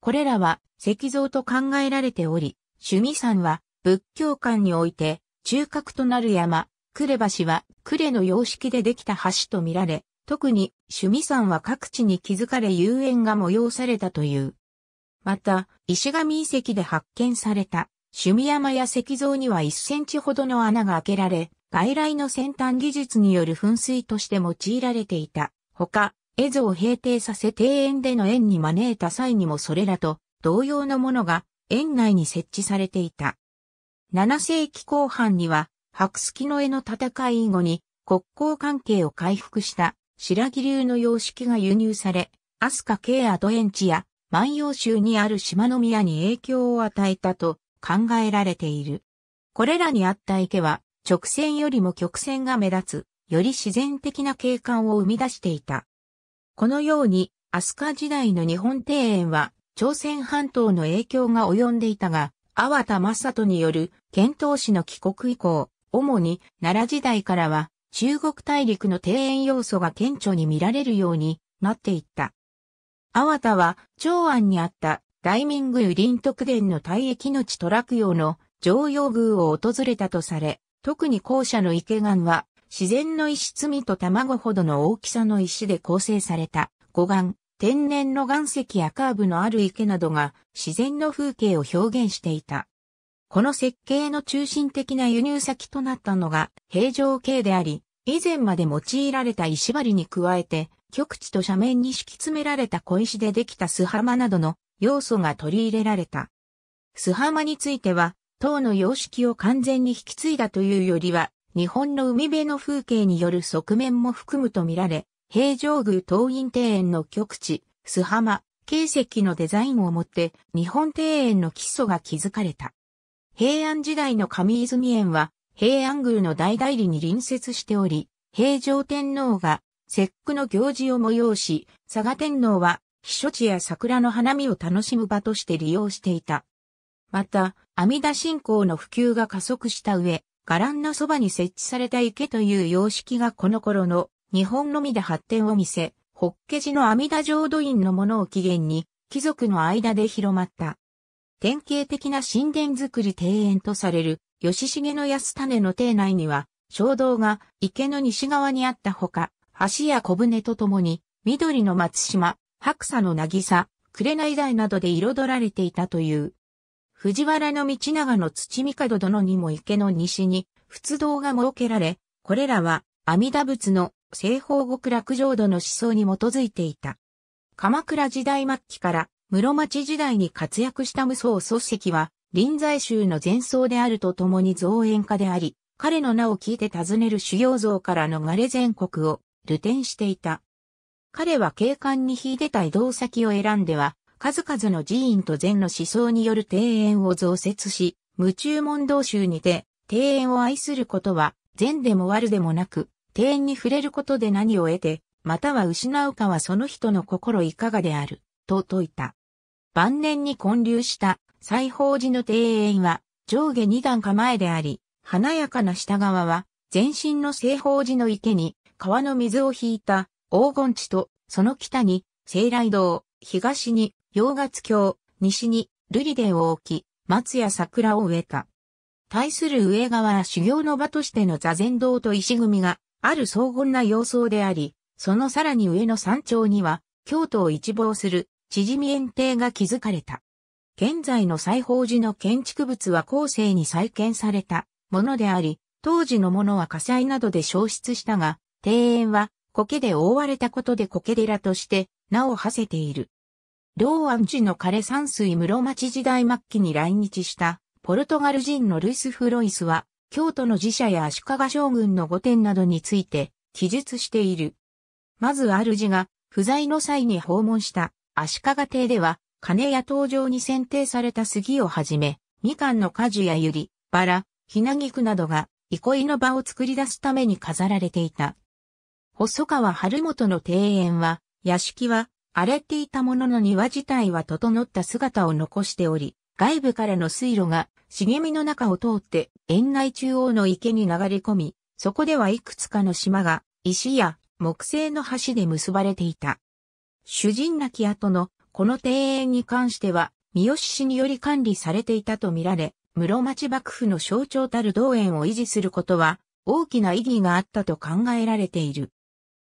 これらは石像と考えられており、趣味山は仏教観において中核となる山、呉橋は呉の様式でできた橋とみられ、特に趣味山は各地に築かれ遊園が催されたという。また、石神遺跡で発見された趣味山や石像には1センチほどの穴が開けられ、外来の先端技術による噴水として用いられていた。ほか、絵図を平定させ庭園での園に招いた際にもそれらと同様のものが園内に設置されていた。7世紀後半には、白月の絵の戦い以後に国交関係を回復した白木流の様式が輸入され、飛鳥系アドエンチや万葉集にある島の宮に影響を与えたと考えられている。これらにあった池は直線よりも曲線が目立つ、より自然的な景観を生み出していた。このように、飛鳥時代の日本庭園は、朝鮮半島の影響が及んでいたが、阿波田正人による、遣唐使の帰国以降、主に奈良時代からは、中国大陸の庭園要素が顕著に見られるようになっていった。阿波田は、長安にあった大民宮林徳殿の大液の地ト虎ク用の常用宮を訪れたとされ、特に校舎の池岩は、自然の石積みと卵ほどの大きさの石で構成された、護岩、天然の岩石やカーブのある池などが自然の風景を表現していた。この設計の中心的な輸入先となったのが平城系であり、以前まで用いられた石張りに加えて、極地と斜面に敷き詰められた小石でできた巣浜などの要素が取り入れられた。須浜については、唐の様式を完全に引き継いだというよりは、日本の海辺の風景による側面も含むとみられ、平城宮東院庭園の極地、須浜、形石のデザインをもって日本庭園の基礎が築かれた。平安時代の上泉園は平安宮の大代理に隣接しており、平城天皇が節句の行事を催し、佐賀天皇は避暑地や桜の花見を楽しむ場として利用していた。また、阿弥陀信仰の普及が加速した上、伽藍のそばに設置された池という様式がこの頃の日本のみで発展を見せ、ホッケ寺の阿弥陀浄土院のものを起源に、貴族の間で広まった。典型的な神殿作り庭園とされる、吉重の安種の邸内には、衝動が池の西側にあったほか、橋や小舟とともに、緑の松島、白砂の渚、紅台などで彩られていたという。藤原道長の土三角殿にも池の西に仏道が設けられ、これらは阿弥陀仏の西方極楽浄土の思想に基づいていた。鎌倉時代末期から室町時代に活躍した無双祖織は、臨済宗の前奏であるとともに造園家であり、彼の名を聞いて尋ねる修行像から逃れ全国を流転していた。彼は警官に秀でた移動先を選んでは、数々の寺院と禅の思想による庭園を増設し、夢中問答集にて、庭園を愛することは、善でも悪でもなく、庭園に触れることで何を得て、または失うかはその人の心いかがである、と説いた。晩年に建立した西宝寺の庭園は上下二段構えであり、華やかな下側は全身の西宝寺の池に川の水を引いた黄金地と、その北に、聖来堂、東に、洋月橋、西に、瑠璃殿を置き、松や桜を植えた。対する上側は修行の場としての座禅堂と石組が、ある荘厳な様相であり、そのさらに上の山頂には、京都を一望する、縮み園庭が築かれた。現在の西宝寺の建築物は後世に再建されたものであり、当時のものは火災などで消失したが、庭園は苔で覆われたことで苔寺として名を馳せている。老安寺の枯山水室町時代末期に来日したポルトガル人のルイス・フロイスは、京都の寺社や足利将軍の御殿などについて記述している。まず主が不在の際に訪問した足利邸では、金や登場に選定された杉をはじめ、みかんの果樹や百合、バラ、ひなぎくなどが憩いの場を作り出すために飾られていた。細川春元の庭園は、屋敷は荒れていたものの庭自体は整った姿を残しており、外部からの水路が茂みの中を通って園内中央の池に流れ込み、そこではいくつかの島が石や木製の橋で結ばれていた。主人亡き後のこの庭園に関しては、三好氏により管理されていたとみられ、室町幕府の象徴たる道園を維持することは大きな意義があったと考えられている。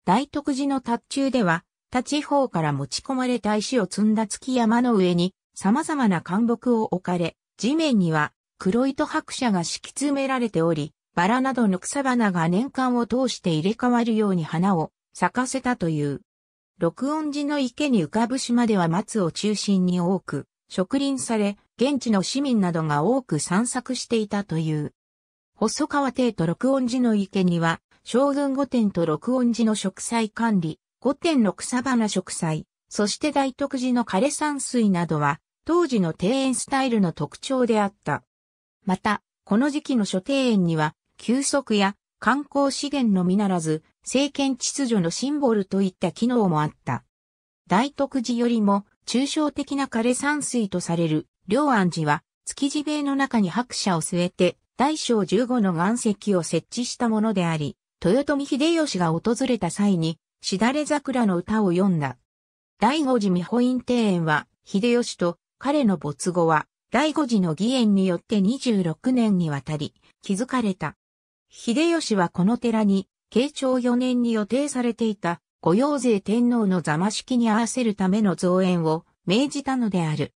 大徳寺の達中では、他地方から持ち込まれた石を積んだ月山の上に様々な干木を置かれ、地面には黒糸白車が敷き詰められており、バラなどの草花が年間を通して入れ替わるように花を咲かせたという。六音寺の池に浮かぶ島では松を中心に多く、植林され、現地の市民などが多く散策していたという。細川邸と六音寺の池には、将軍御殿と六音寺の植栽管理、御殿の草花植栽、そして大徳寺の枯山水などは、当時の庭園スタイルの特徴であった。また、この時期の諸庭園には、休息や観光資源のみならず、政権秩序のシンボルといった機能もあった。大徳寺よりも、抽象的な枯山水とされる、両安寺は、築地塀の中に白車を据えて、大小15の岩石を設置したものであり、豊臣秀吉が訪れた際に、しだれ桜の歌を詠んだ。第五寺美保院庭園は、秀吉と彼の没後は、第五寺の義援によって26年にわたり、築かれた。秀吉はこの寺に、慶長4年に予定されていた、御用税天皇の座間式に合わせるための造園を命じたのである。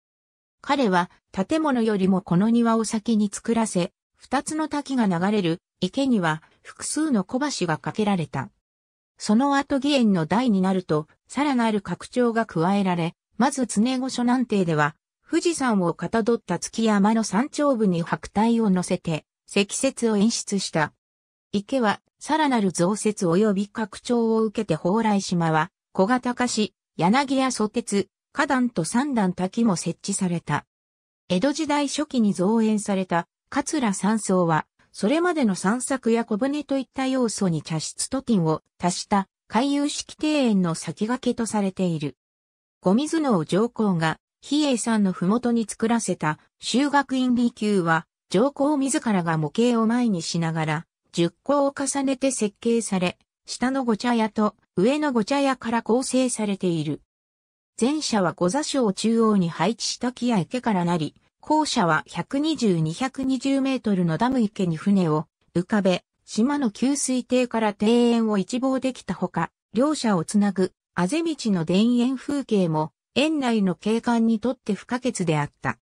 彼は建物よりもこの庭を先に作らせ、二つの滝が流れる池には複数の小橋が架けられた。その後義援の代になると、さらなる拡張が加えられ、まず常御所南庭では、富士山をかたどった月山の山頂部に白帯を乗せて、積雪を演出した。池は、さらなる増設及び拡張を受けて蓬莱島は、小型化し、柳や蘇鉄、花壇と三段滝も設置された。江戸時代初期に造園された、桂山荘は、それまでの散策や小舟といった要素に茶室とティンを足した回遊式庭園の先駆けとされている。五水を上皇が比叡山の麓に作らせた修学院離宮は上皇自らが模型を前にしながら10校を重ねて設計され、下のご茶屋と上のご茶屋から構成されている。前者は御座所を中央に配置した木や池からなり、校舎は120-220メートルのダム池に船を浮かべ、島の給水艇から庭園を一望できたほか、両者をつなぐ、あぜ道の田園風景も、園内の景観にとって不可欠であった。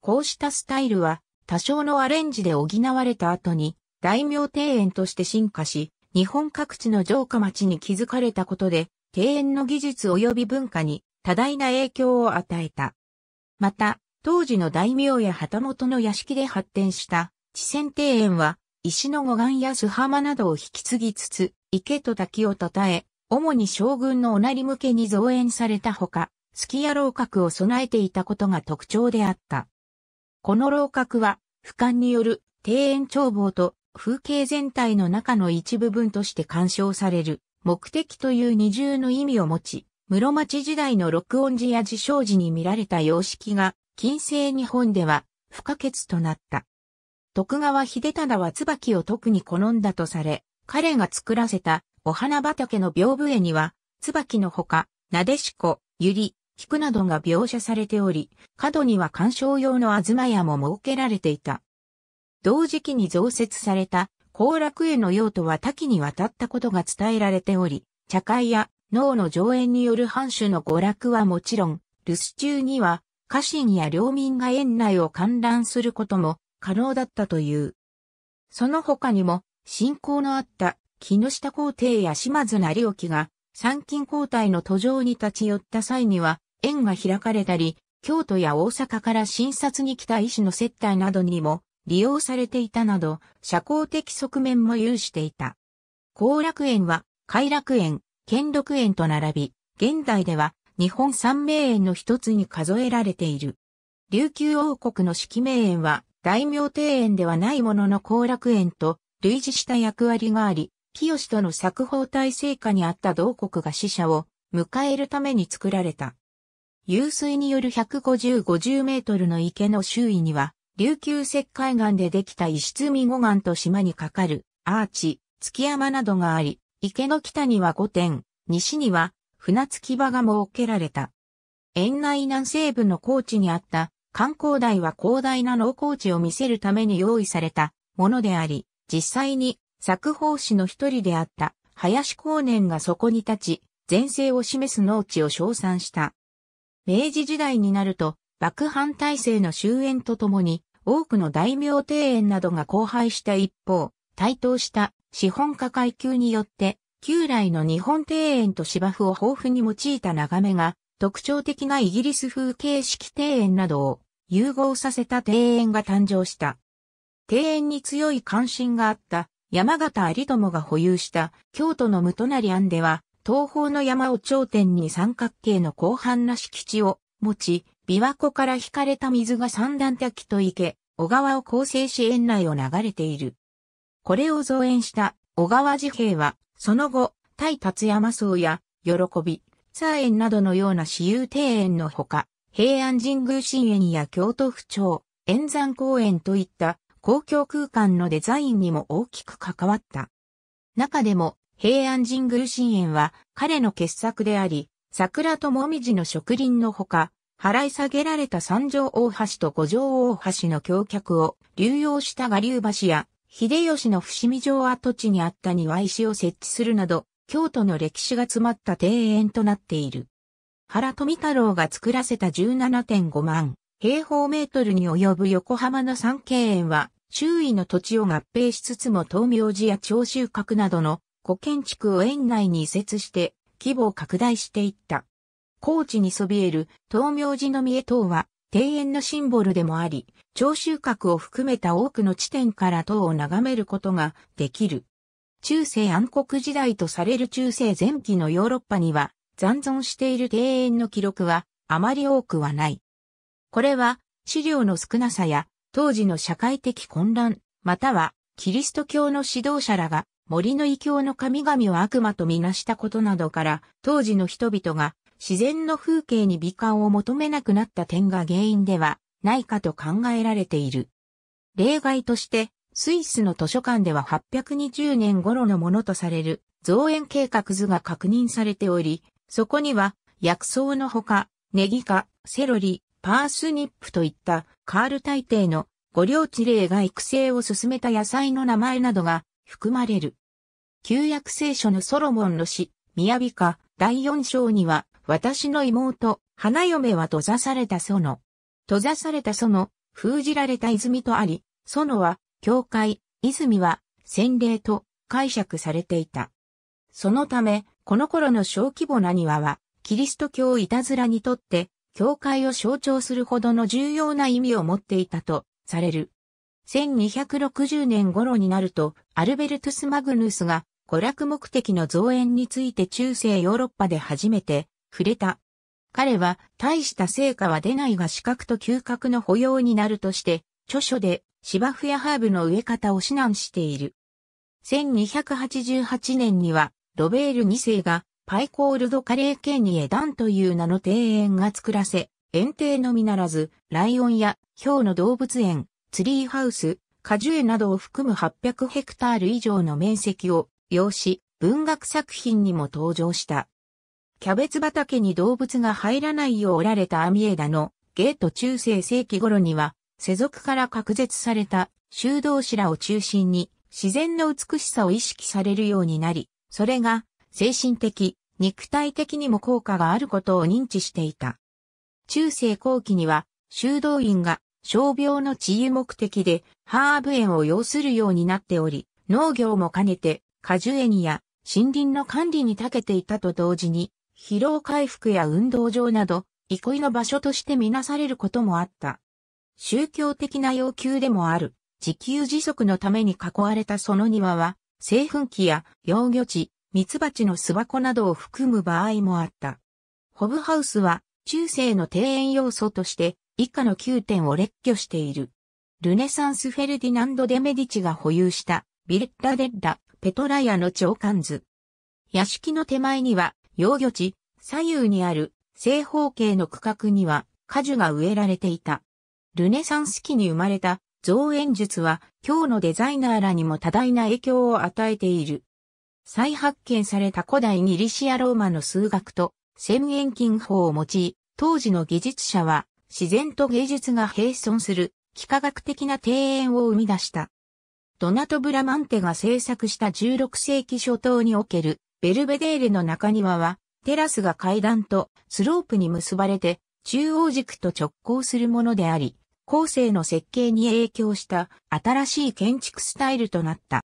こうしたスタイルは、多少のアレンジで補われた後に、大名庭園として進化し、日本各地の城下町に築かれたことで、庭園の技術及び文化に多大な影響を与えた。また、当時の大名や旗本の屋敷で発展した地仙庭園は、石の護岸や巣浜などを引き継ぎつつ、池と滝を称え、主に将軍のおなり向けに造園されたほか、月や楼閣を備えていたことが特徴であった。この楼閣は、俯瞰による庭園眺望と風景全体の中の一部分として鑑賞される目的という二重の意味を持ち、室町時代の録音寺や自称寺に見られた様式が近世日本では不可欠となった。徳川秀忠は椿を特に好んだとされ、彼が作らせたお花畑の屏風絵には、椿のほか、なでしこ、ゆり、菊などが描写されており、角には鑑賞用の東屋も設けられていた。同時期に増設された後楽園の用途は多岐にわたったことが伝えられており、茶会や脳の上演による藩主の娯楽はもちろん、留守中には家臣や領民が園内を観覧することも可能だったという。その他にも、信仰のあった木下皇帝や島津成沖が、参勤交代の途上に立ち寄った際には、園が開かれたり、京都や大阪から診察に来た医師の接待などにも利用されていたなど、社交的側面も有していた。後楽園は、偕楽園、兼六園と並び、現代では日本三名園の一つに数えられている。琉球王国の季名園は、大名庭園ではないものの後楽園と類似した役割があり、清との作法体制下にあった同国が死者を迎えるために作られた。湧水による150-50メートルの池の周囲には、琉球石灰岩でできた石積み護岸と島にかかるアーチ、月山などがあり、池の北には御点、西には船着き場が設けられた。園内南西部の高地にあった観光台は広大な農耕地を見せるために用意されたものであり、実際に作法師の一人であった林光年がそこに立ち、前世を示す農地を称賛した。明治時代になると、幕藩体制の終焉とともに、多くの大名庭園などが荒廃した一方、台頭した資本家階級によって旧来の日本庭園と芝生を豊富に用いた眺めが特徴的なイギリス風形式庭園などを融合させた庭園が誕生した。庭園に強い関心があった山形有友が保有した京都の無隣庵では東方の山を頂点に三角形の広範な敷地を持ち、琵琶湖から引かれた水が三段滝と池、小川を構成し園内を流れている。これを造園した小川治兵衛はその後、対達山荘や、喜び、サ園などのような私有庭園のほか、平安神宮神園や京都府庁、円山公園といった公共空間のデザインにも大きく関わった。中でも、平安神宮神園は彼の傑作であり、桜ともみじの植林のほか、払い下げられた三条大橋と五条大橋の橋脚を流用した我流橋や秀吉の伏見城跡地にあった庭石を設置するなど、京都の歴史が詰まった庭園となっている。原富太郎が作らせた17.5万平方メートルに及ぶ横浜の三景園は、周囲の土地を合併しつつも東明寺や長州閣などの古建築を園内に移設して規模を拡大していった。高地にそびえる東明寺の三重塔は庭園のシンボルでもあり、長州閣を含めた多くの地点から塔を眺めることができる。中世暗黒時代とされる中世前期のヨーロッパには残存している庭園の記録はあまり多くはない。これは資料の少なさや当時の社会的混乱、またはキリスト教の指導者らが森の異教の神々を悪魔とみなしたことなどから当時の人々が自然の風景に美観を求めなくなった点が原因ではないかと考えられている。例外として、スイスの図書館では820年頃のものとされる造園計画図が確認されており、そこには薬草のほか、ネギ科、セロリ、パースニップといったカール大帝の五領地霊が育成を進めた野菜の名前などが含まれる。旧約聖書のソロモンの詩、美歌第4章には私の妹、花嫁は閉ざされた園。閉ざされた園、封じられた泉とあり、園は、教会、泉は、洗礼と解釈されていた。そのため、この頃の小規模な庭は、キリスト教いたずらにとって、教会を象徴するほどの重要な意味を持っていたと、される。1260年頃になると、アルベルトゥス・マグヌスが、娯楽目的の造園について中世ヨーロッパで初めて、触れた。彼は、大した成果は出ないが資格と嗅覚の保養になるとして、著書で芝生やハーブの植え方を指南している。1288年には、ロベール2世が、パイコールドカレー県にエダンという名の庭園が作らせ、園庭のみならず、ライオンや、ヒョウの動物園、ツリーハウス、果樹園などを含む800ヘクタール以上の面積を、要し、文学作品にも登場した。キャベツ畑に動物が入らないよう折られた網枝のゲート中世世紀頃には、世俗から隔絶された修道士らを中心に自然の美しさを意識されるようになり、それが精神的、肉体的にも効果があることを認知していた。中世後期には修道院が傷病の治癒目的でハーブ園を要するようになっており、農業も兼ねて果樹園や森林の管理に長けていたと同時に疲労回復や運動場など、憩いの場所としてみなされることもあった。宗教的な要求でもある、自給自足のために囲われたその庭は、製粉機や養魚地、蜜蜂の巣箱などを含む場合もあった。ホブハウスは、中世の庭園要素として、以下の9点を列挙している。ルネサンス・フェルディナンド・デ・メディチが保有した、ビレッラ・デッラ・ペトラヤの長官図。屋敷の手前には、養魚地、左右にある正方形の区画には果樹が植えられていた。ルネサンス期に生まれた造園術は今日のデザイナーらにも多大な影響を与えている。再発見された古代ギリシアローマの数学と千円金法を用い、当時の技術者は自然と芸術が並存する幾何学的な庭園を生み出した。ドナト・ブラマンテが制作した16世紀初頭におけるベルベデーレの中庭は、テラスが階段とスロープに結ばれて、中央軸と直行するものであり、後世の設計に影響した新しい建築スタイルとなった。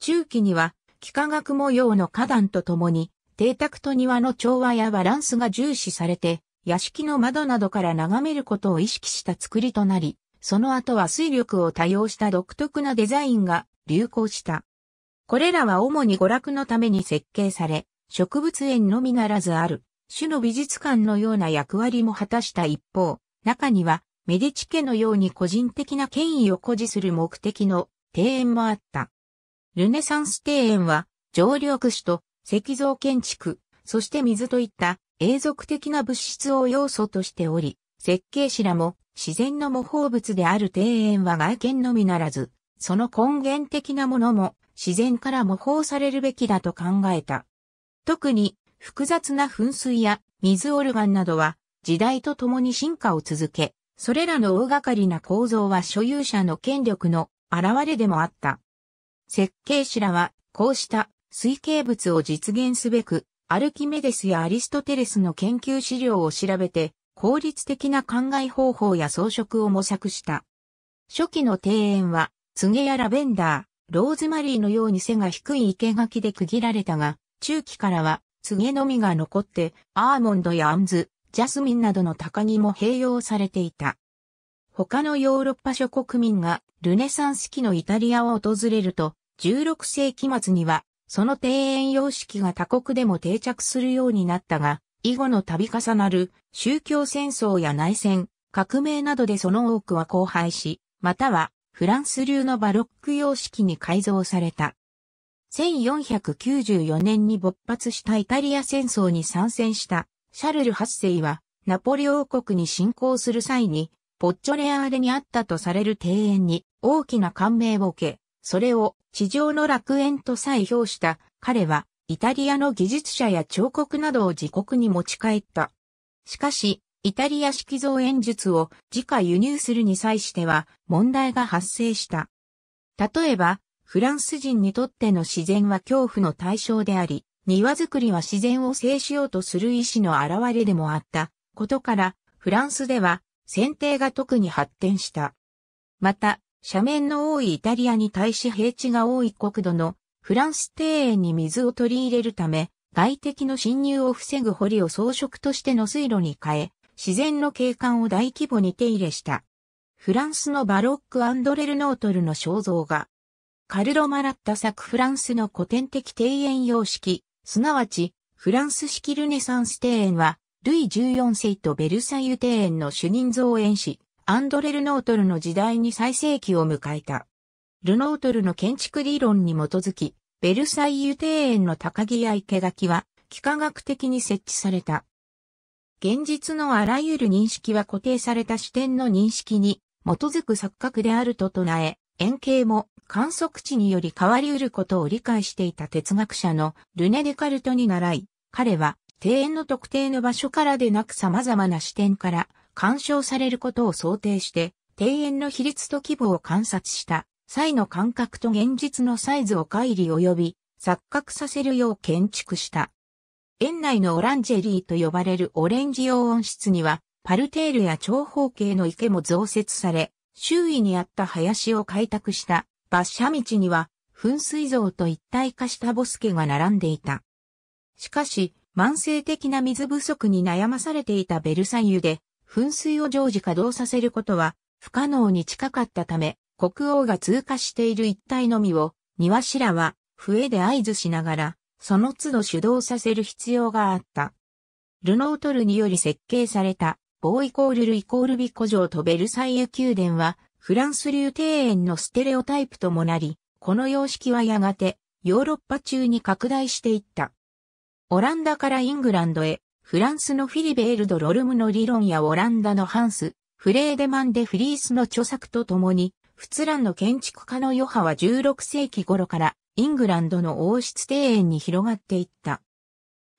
中期には、幾何学模様の花壇とともに、邸宅と庭の調和やバランスが重視されて、屋敷の窓などから眺めることを意識した作りとなり、その後は水力を多用した独特なデザインが流行した。これらは主に娯楽のために設計され、植物園のみならずある、種の美術館のような役割も果たした一方、中には、メディチ家のように個人的な権威を誇示する目的の庭園もあった。ルネサンス庭園は、常緑種と石像建築、そして水といった永続的な物質を要素としており、設計士らも自然の模倣物である庭園は外見のみならず、その根源的なものも自然から模倣されるべきだと考えた。特に複雑な噴水や水オルガンなどは時代とともに進化を続け、それらの大掛かりな構造は所有者の権力の現れでもあった。設計士らはこうした水形物を実現すべく、アルキメデスやアリストテレスの研究資料を調べて、効率的な考え方法や装飾を模索した。初期の庭園は、ツゲやラベンダー、ローズマリーのように背が低い生垣で区切られたが、中期からは、杖のみが残って、アーモンドやアンズ、ジャスミンなどの高木も併用されていた。他のヨーロッパ諸国民がルネサンス期のイタリアを訪れると、16世紀末には、その庭園様式が他国でも定着するようになったが、以後の度重なる宗教戦争や内戦、革命などでその多くは荒廃し、またはフランス流のバロック様式に改造された。1494年に勃発したイタリア戦争に参戦したシャルル8世はナポリ王国に侵攻する際にポッチョレアーレにあったとされる庭園に大きな感銘を受け、それを地上の楽園と再評した彼はイタリアの技術者や彫刻などを自国に持ち帰った。しかし、イタリア式造園術を自家輸入するに際しては問題が発生した。例えば、フランス人にとっての自然は恐怖の対象であり、庭作りは自然を制しようとする意志の表れでもあったことから、フランスでは剪定が特に発展した。また、斜面の多いイタリアに対し平地が多い国土のフランス庭園に水を取り入れるため、外敵の侵入を防ぐ堀を装飾としての水路に変え、自然の景観を大規模に手入れした。フランスのバロックアンドレルノートルの肖像画。カルロ・マラッタ作フランスの古典的庭園様式、すなわち、フランス式ルネサンス庭園は、ルイ14世とベルサイユ庭園の主任造園師、アンドレルノートルの時代に最盛期を迎えた。ルノートルの建築理論に基づき、ベルサイユ庭園の高木や池垣は、幾何学的に設置された。現実のあらゆる認識は固定された視点の認識に基づく錯覚であると唱え、円形も観測値により変わり得ることを理解していた哲学者のルネ・デカルトに習い、彼は庭園の特定の場所からでなく様々な視点から干渉されることを想定して、庭園の比率と規模を観察した際の感覚と現実のサイズを乖離及び錯覚させるよう建築した。園内のオランジェリーと呼ばれるオレンジ用温室には、パルテールや長方形の池も増設され、周囲にあった林を開拓した馬車道には、噴水像と一体化したボスケが並んでいた。しかし、慢性的な水不足に悩まされていたベルサイユで、噴水を常時稼働させることは不可能に近かったため、国王が通過している一帯のみを、庭師らは笛で合図しながらその都度主導させる必要があった。ルノートルにより設計された、ボーイコールルイコールビコ城とベルサイユ宮殿は、フランス流庭園のステレオタイプともなり、この様式はやがて、ヨーロッパ中に拡大していった。オランダからイングランドへ、フランスのフィリベールド・ロルムの理論やオランダのハンス、フレーデマン・デ・フリースの著作とともに、仏蘭の建築家の余波は16世紀頃からイングランドの王室庭園に広がっていった。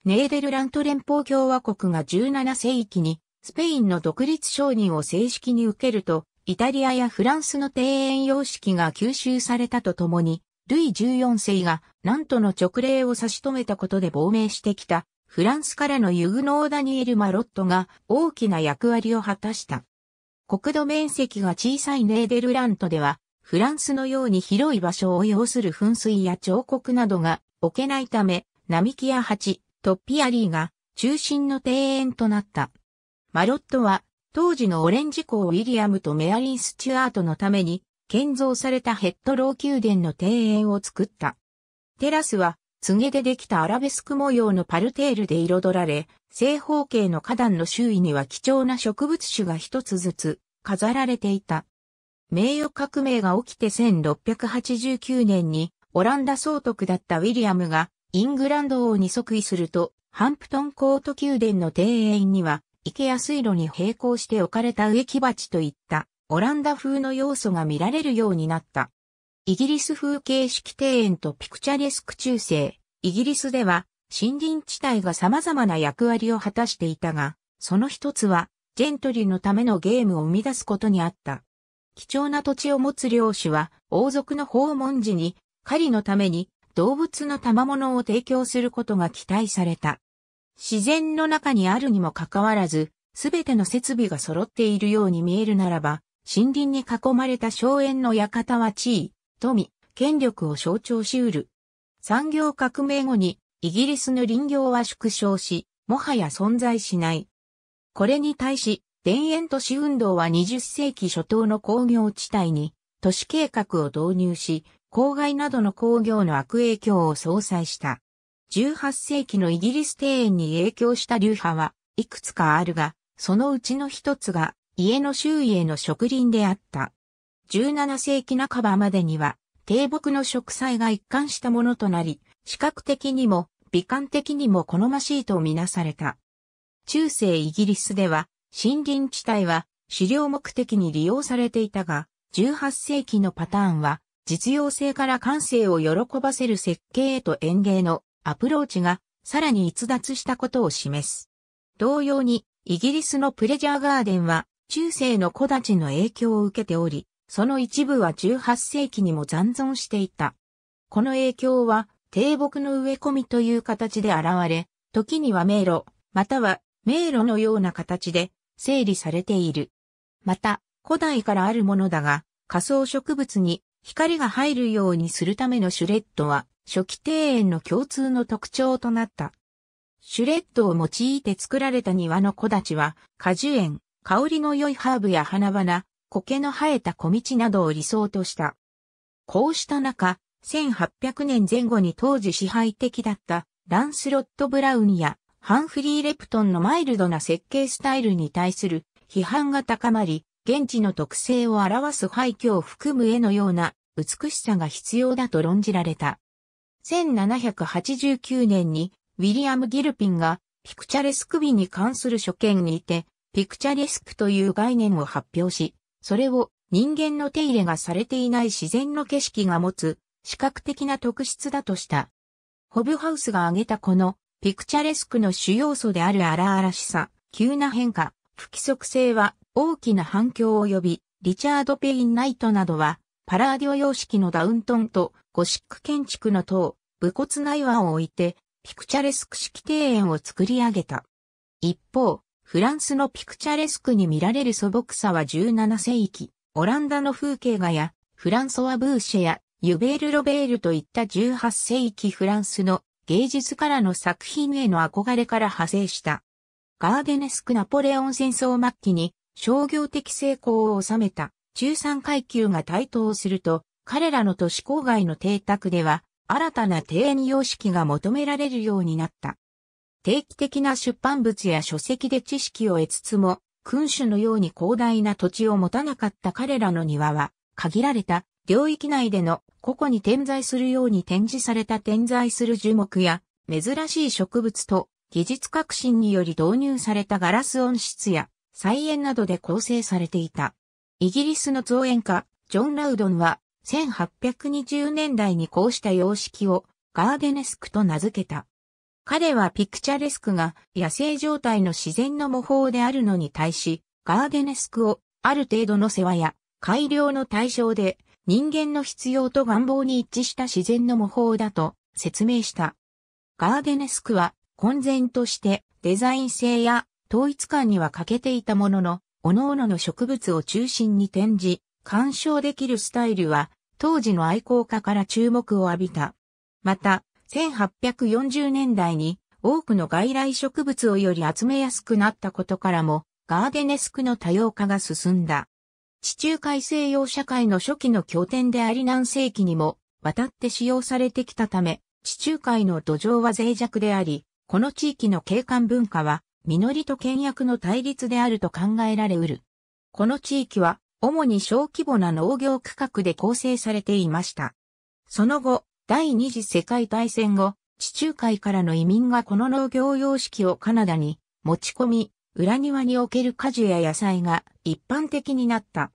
ネーデルラント連邦共和国が17世紀にスペインの独立承認を正式に受けると、イタリアやフランスの庭園様式が吸収されたとともに、ルイ14世が何との直令を差し止めたことで亡命してきたフランスからのユグノーダニエル・マロットが大きな役割を果たした。国土面積が小さいネーデルラントではフランスのように広い場所を要する噴水や彫刻などが置けないため、並木や鉢、トッピアリーが中心の庭園となった。マロットは当時のオレンジ港ウィリアムとメアリン・スチュアートのために建造されたヘッドロー宮殿の庭園を作った。テラスは、げでできたアラベスク模様のパルテールで彩られ、正方形の花壇の周囲には貴重な植物種が一つずつ飾られていた。名誉革命が起きて1689年にオランダ総督だったウィリアムがイングランド王に即位すると、ハンプトンコート宮殿の庭園には、池や水路に並行して置かれた植木鉢といったオランダ風の要素が見られるようになった。イギリス風形式庭園とピクチャレスク中世、イギリスでは森林地帯が様々な役割を果たしていたが、その一つはジェントリーのためのゲームを生み出すことにあった。貴重な土地を持つ領主は、王族の訪問時に、狩りのために動物の賜物を提供することが期待された。自然の中にあるにもかかわらず、すべての設備が揃っているように見えるならば、森林に囲まれた荘園の館は地位、富、権力を象徴しうる。産業革命後にイギリスの林業は縮小し、もはや存在しない。これに対し、田園都市運動は20世紀初頭の工業地帯に都市計画を導入し、郊外などの工業の悪影響を相殺した。18世紀のイギリス庭園に影響した流派はいくつかあるが、そのうちの一つが家の周囲への植林であった。17世紀半ばまでには低木の植栽が一貫したものとなり、視覚的にも美観的にも好ましいとみなされた。中世イギリスでは森林地帯は狩猟目的に利用されていたが、18世紀のパターンは実用性から感性を喜ばせる設計へと園芸のアプローチがさらに逸脱したことを示す。同様に、イギリスのプレジャーガーデンは中世の木立の影響を受けており、その一部は18世紀にも残存していた。この影響は低木の植え込みという形で現れ、時には迷路、または迷路のような形で整理されている。また、古代からあるものだが、仮想植物に光が入るようにするためのシュレッドは、初期庭園の共通の特徴となった。シュレッドを用いて作られた庭の木立は、果樹園、香りの良いハーブや花々、苔の生えた小道などを理想とした。こうした中、1800年前後に当時支配的だったランスロット・ブラウンやハンフリー・レプトンのマイルドな設計スタイルに対する批判が高まり、現地の特性を表す廃墟を含む絵のような美しさが必要だと論じられた。1789年にウィリアム・ギルピンがピクチャレスク美に関する書見にて、ピクチャレスクという概念を発表し、それを人間の手入れがされていない自然の景色が持つ視覚的な特質だとした。ホブハウスが挙げたこのピクチャレスクの主要素である荒々しさ、急な変化、不規則性は大きな反響を呼び、リチャード・ペイン・ナイトなどは、パラーディオ様式のダウントンとゴシック建築の塔、武骨な岩を置いて、ピクチャレスク式庭園を作り上げた。一方、フランスのピクチャレスクに見られる素朴さは17世紀、オランダの風景画や、フランソワ・ブーシェや、ユベール・ロベールといった18世紀フランスの芸術からの作品への憧れから派生した。ガーデネスクナポレオン戦争末期に商業的成功を収めた中産階級が台頭すると、彼らの都市郊外の邸宅では新たな庭園様式が求められるようになった。定期的な出版物や書籍で知識を得つつも、君主のように広大な土地を持たなかった彼らの庭は、限られた領域内での個々に点在するように展示された点在する樹木や珍しい植物と技術革新により導入されたガラス温室や菜園などで構成されていた。イギリスの造園家、ジョン・ラウドンは1820年代にこうした様式をガーデネスクと名付けた。彼はピクチャレスクが野生状態の自然の模倣であるのに対し、ガーデネスクをある程度の世話や改良の対象で人間の必要と願望に一致した自然の模倣だと説明した。ガーデネスクは、混然としてデザイン性や統一感には欠けていたものの、各々の植物を中心に展示、鑑賞できるスタイルは、当時の愛好家から注目を浴びた。また、1840年代に多くの外来植物をより集めやすくなったことからも、ガーデネスクの多様化が進んだ。地中海西洋社会の初期の拠点であり何世紀にも渡って使用されてきたため、地中海の土壌は脆弱であり、この地域の景観文化は、実りと倹約の対立であると考えられうる。この地域は、主に小規模な農業区画で構成されていました。その後、第二次世界大戦後、地中海からの移民がこの農業様式をカナダに持ち込み、裏庭における果樹や野菜が一般的になった。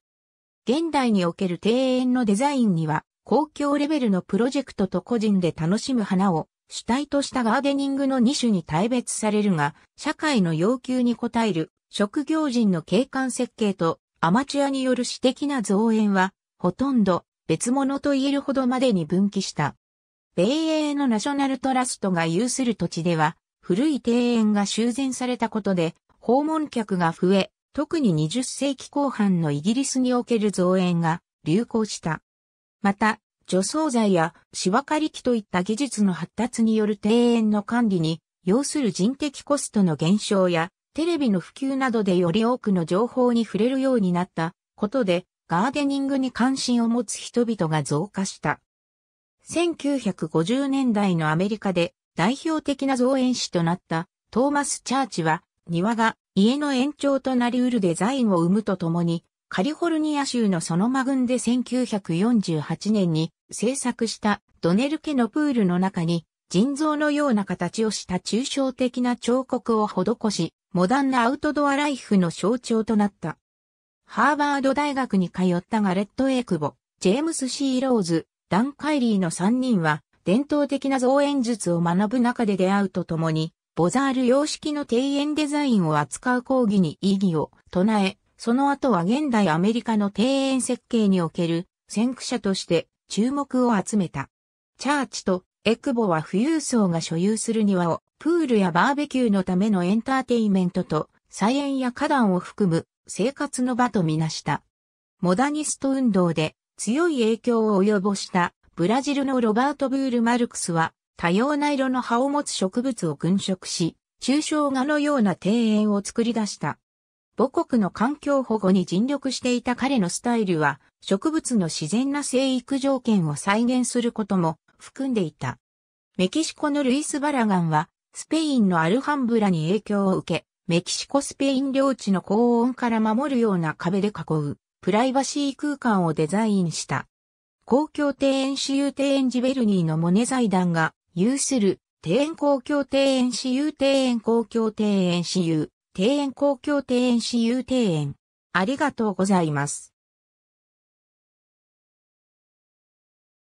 現代における庭園のデザインには、公共レベルのプロジェクトと個人で楽しむ花を主体としたガーデニングの2種に大別されるが、社会の要求に応える職業人の景観設計とアマチュアによる私的な造園は、ほとんど別物と言えるほどまでに分岐した。米英のナショナルトラストが有する土地では、古い庭園が修繕されたことで、訪問客が増え、特に20世紀後半のイギリスにおける造園が流行した。また、除草剤や芝刈かり機といった技術の発達による庭園の管理に要する人的コストの減少やテレビの普及などでより多くの情報に触れるようになったことでガーデニングに関心を持つ人々が増加した。1950年代のアメリカで代表的な造園師となったトーマス・チャーチは庭が家の延長となりうるデザインを生むとともに、カリフォルニア州のソノマ郡で1948年に制作したドネル家のプールの中に人造のような形をした抽象的な彫刻を施し、モダンなアウトドアライフの象徴となった。ハーバード大学に通ったガレット・エイクボ、ジェームス・シー・ローズ、ダン・カイリーの3人は、伝統的な造園術を学ぶ中で出会うとともに、ボザール様式の庭園デザインを扱う講義に異議を唱え、その後は現代アメリカの庭園設計における先駆者として注目を集めた。チャーチとエクボは富裕層が所有する庭をプールやバーベキューのためのエンターテイメントと菜園や花壇を含む生活の場とみなした。モダニスト運動で強い影響を及ぼしたブラジルのロバート・ブール・マルクスは多様な色の葉を持つ植物を群植し、抽象画のような庭園を作り出した。母国の環境保護に尽力していた彼のスタイルは、植物の自然な生育条件を再現することも含んでいた。メキシコのルイス・バラガンは、スペインのアルハンブラに影響を受け、メキシコスペイン領地の高温から守るような壁で囲う、プライバシー空間をデザインした。公共庭園私有庭園ジベルニーのモネ財団が有する、庭園公共庭園私有庭園公共庭園私有、庭園公共庭園私有庭園。ありがとうございます。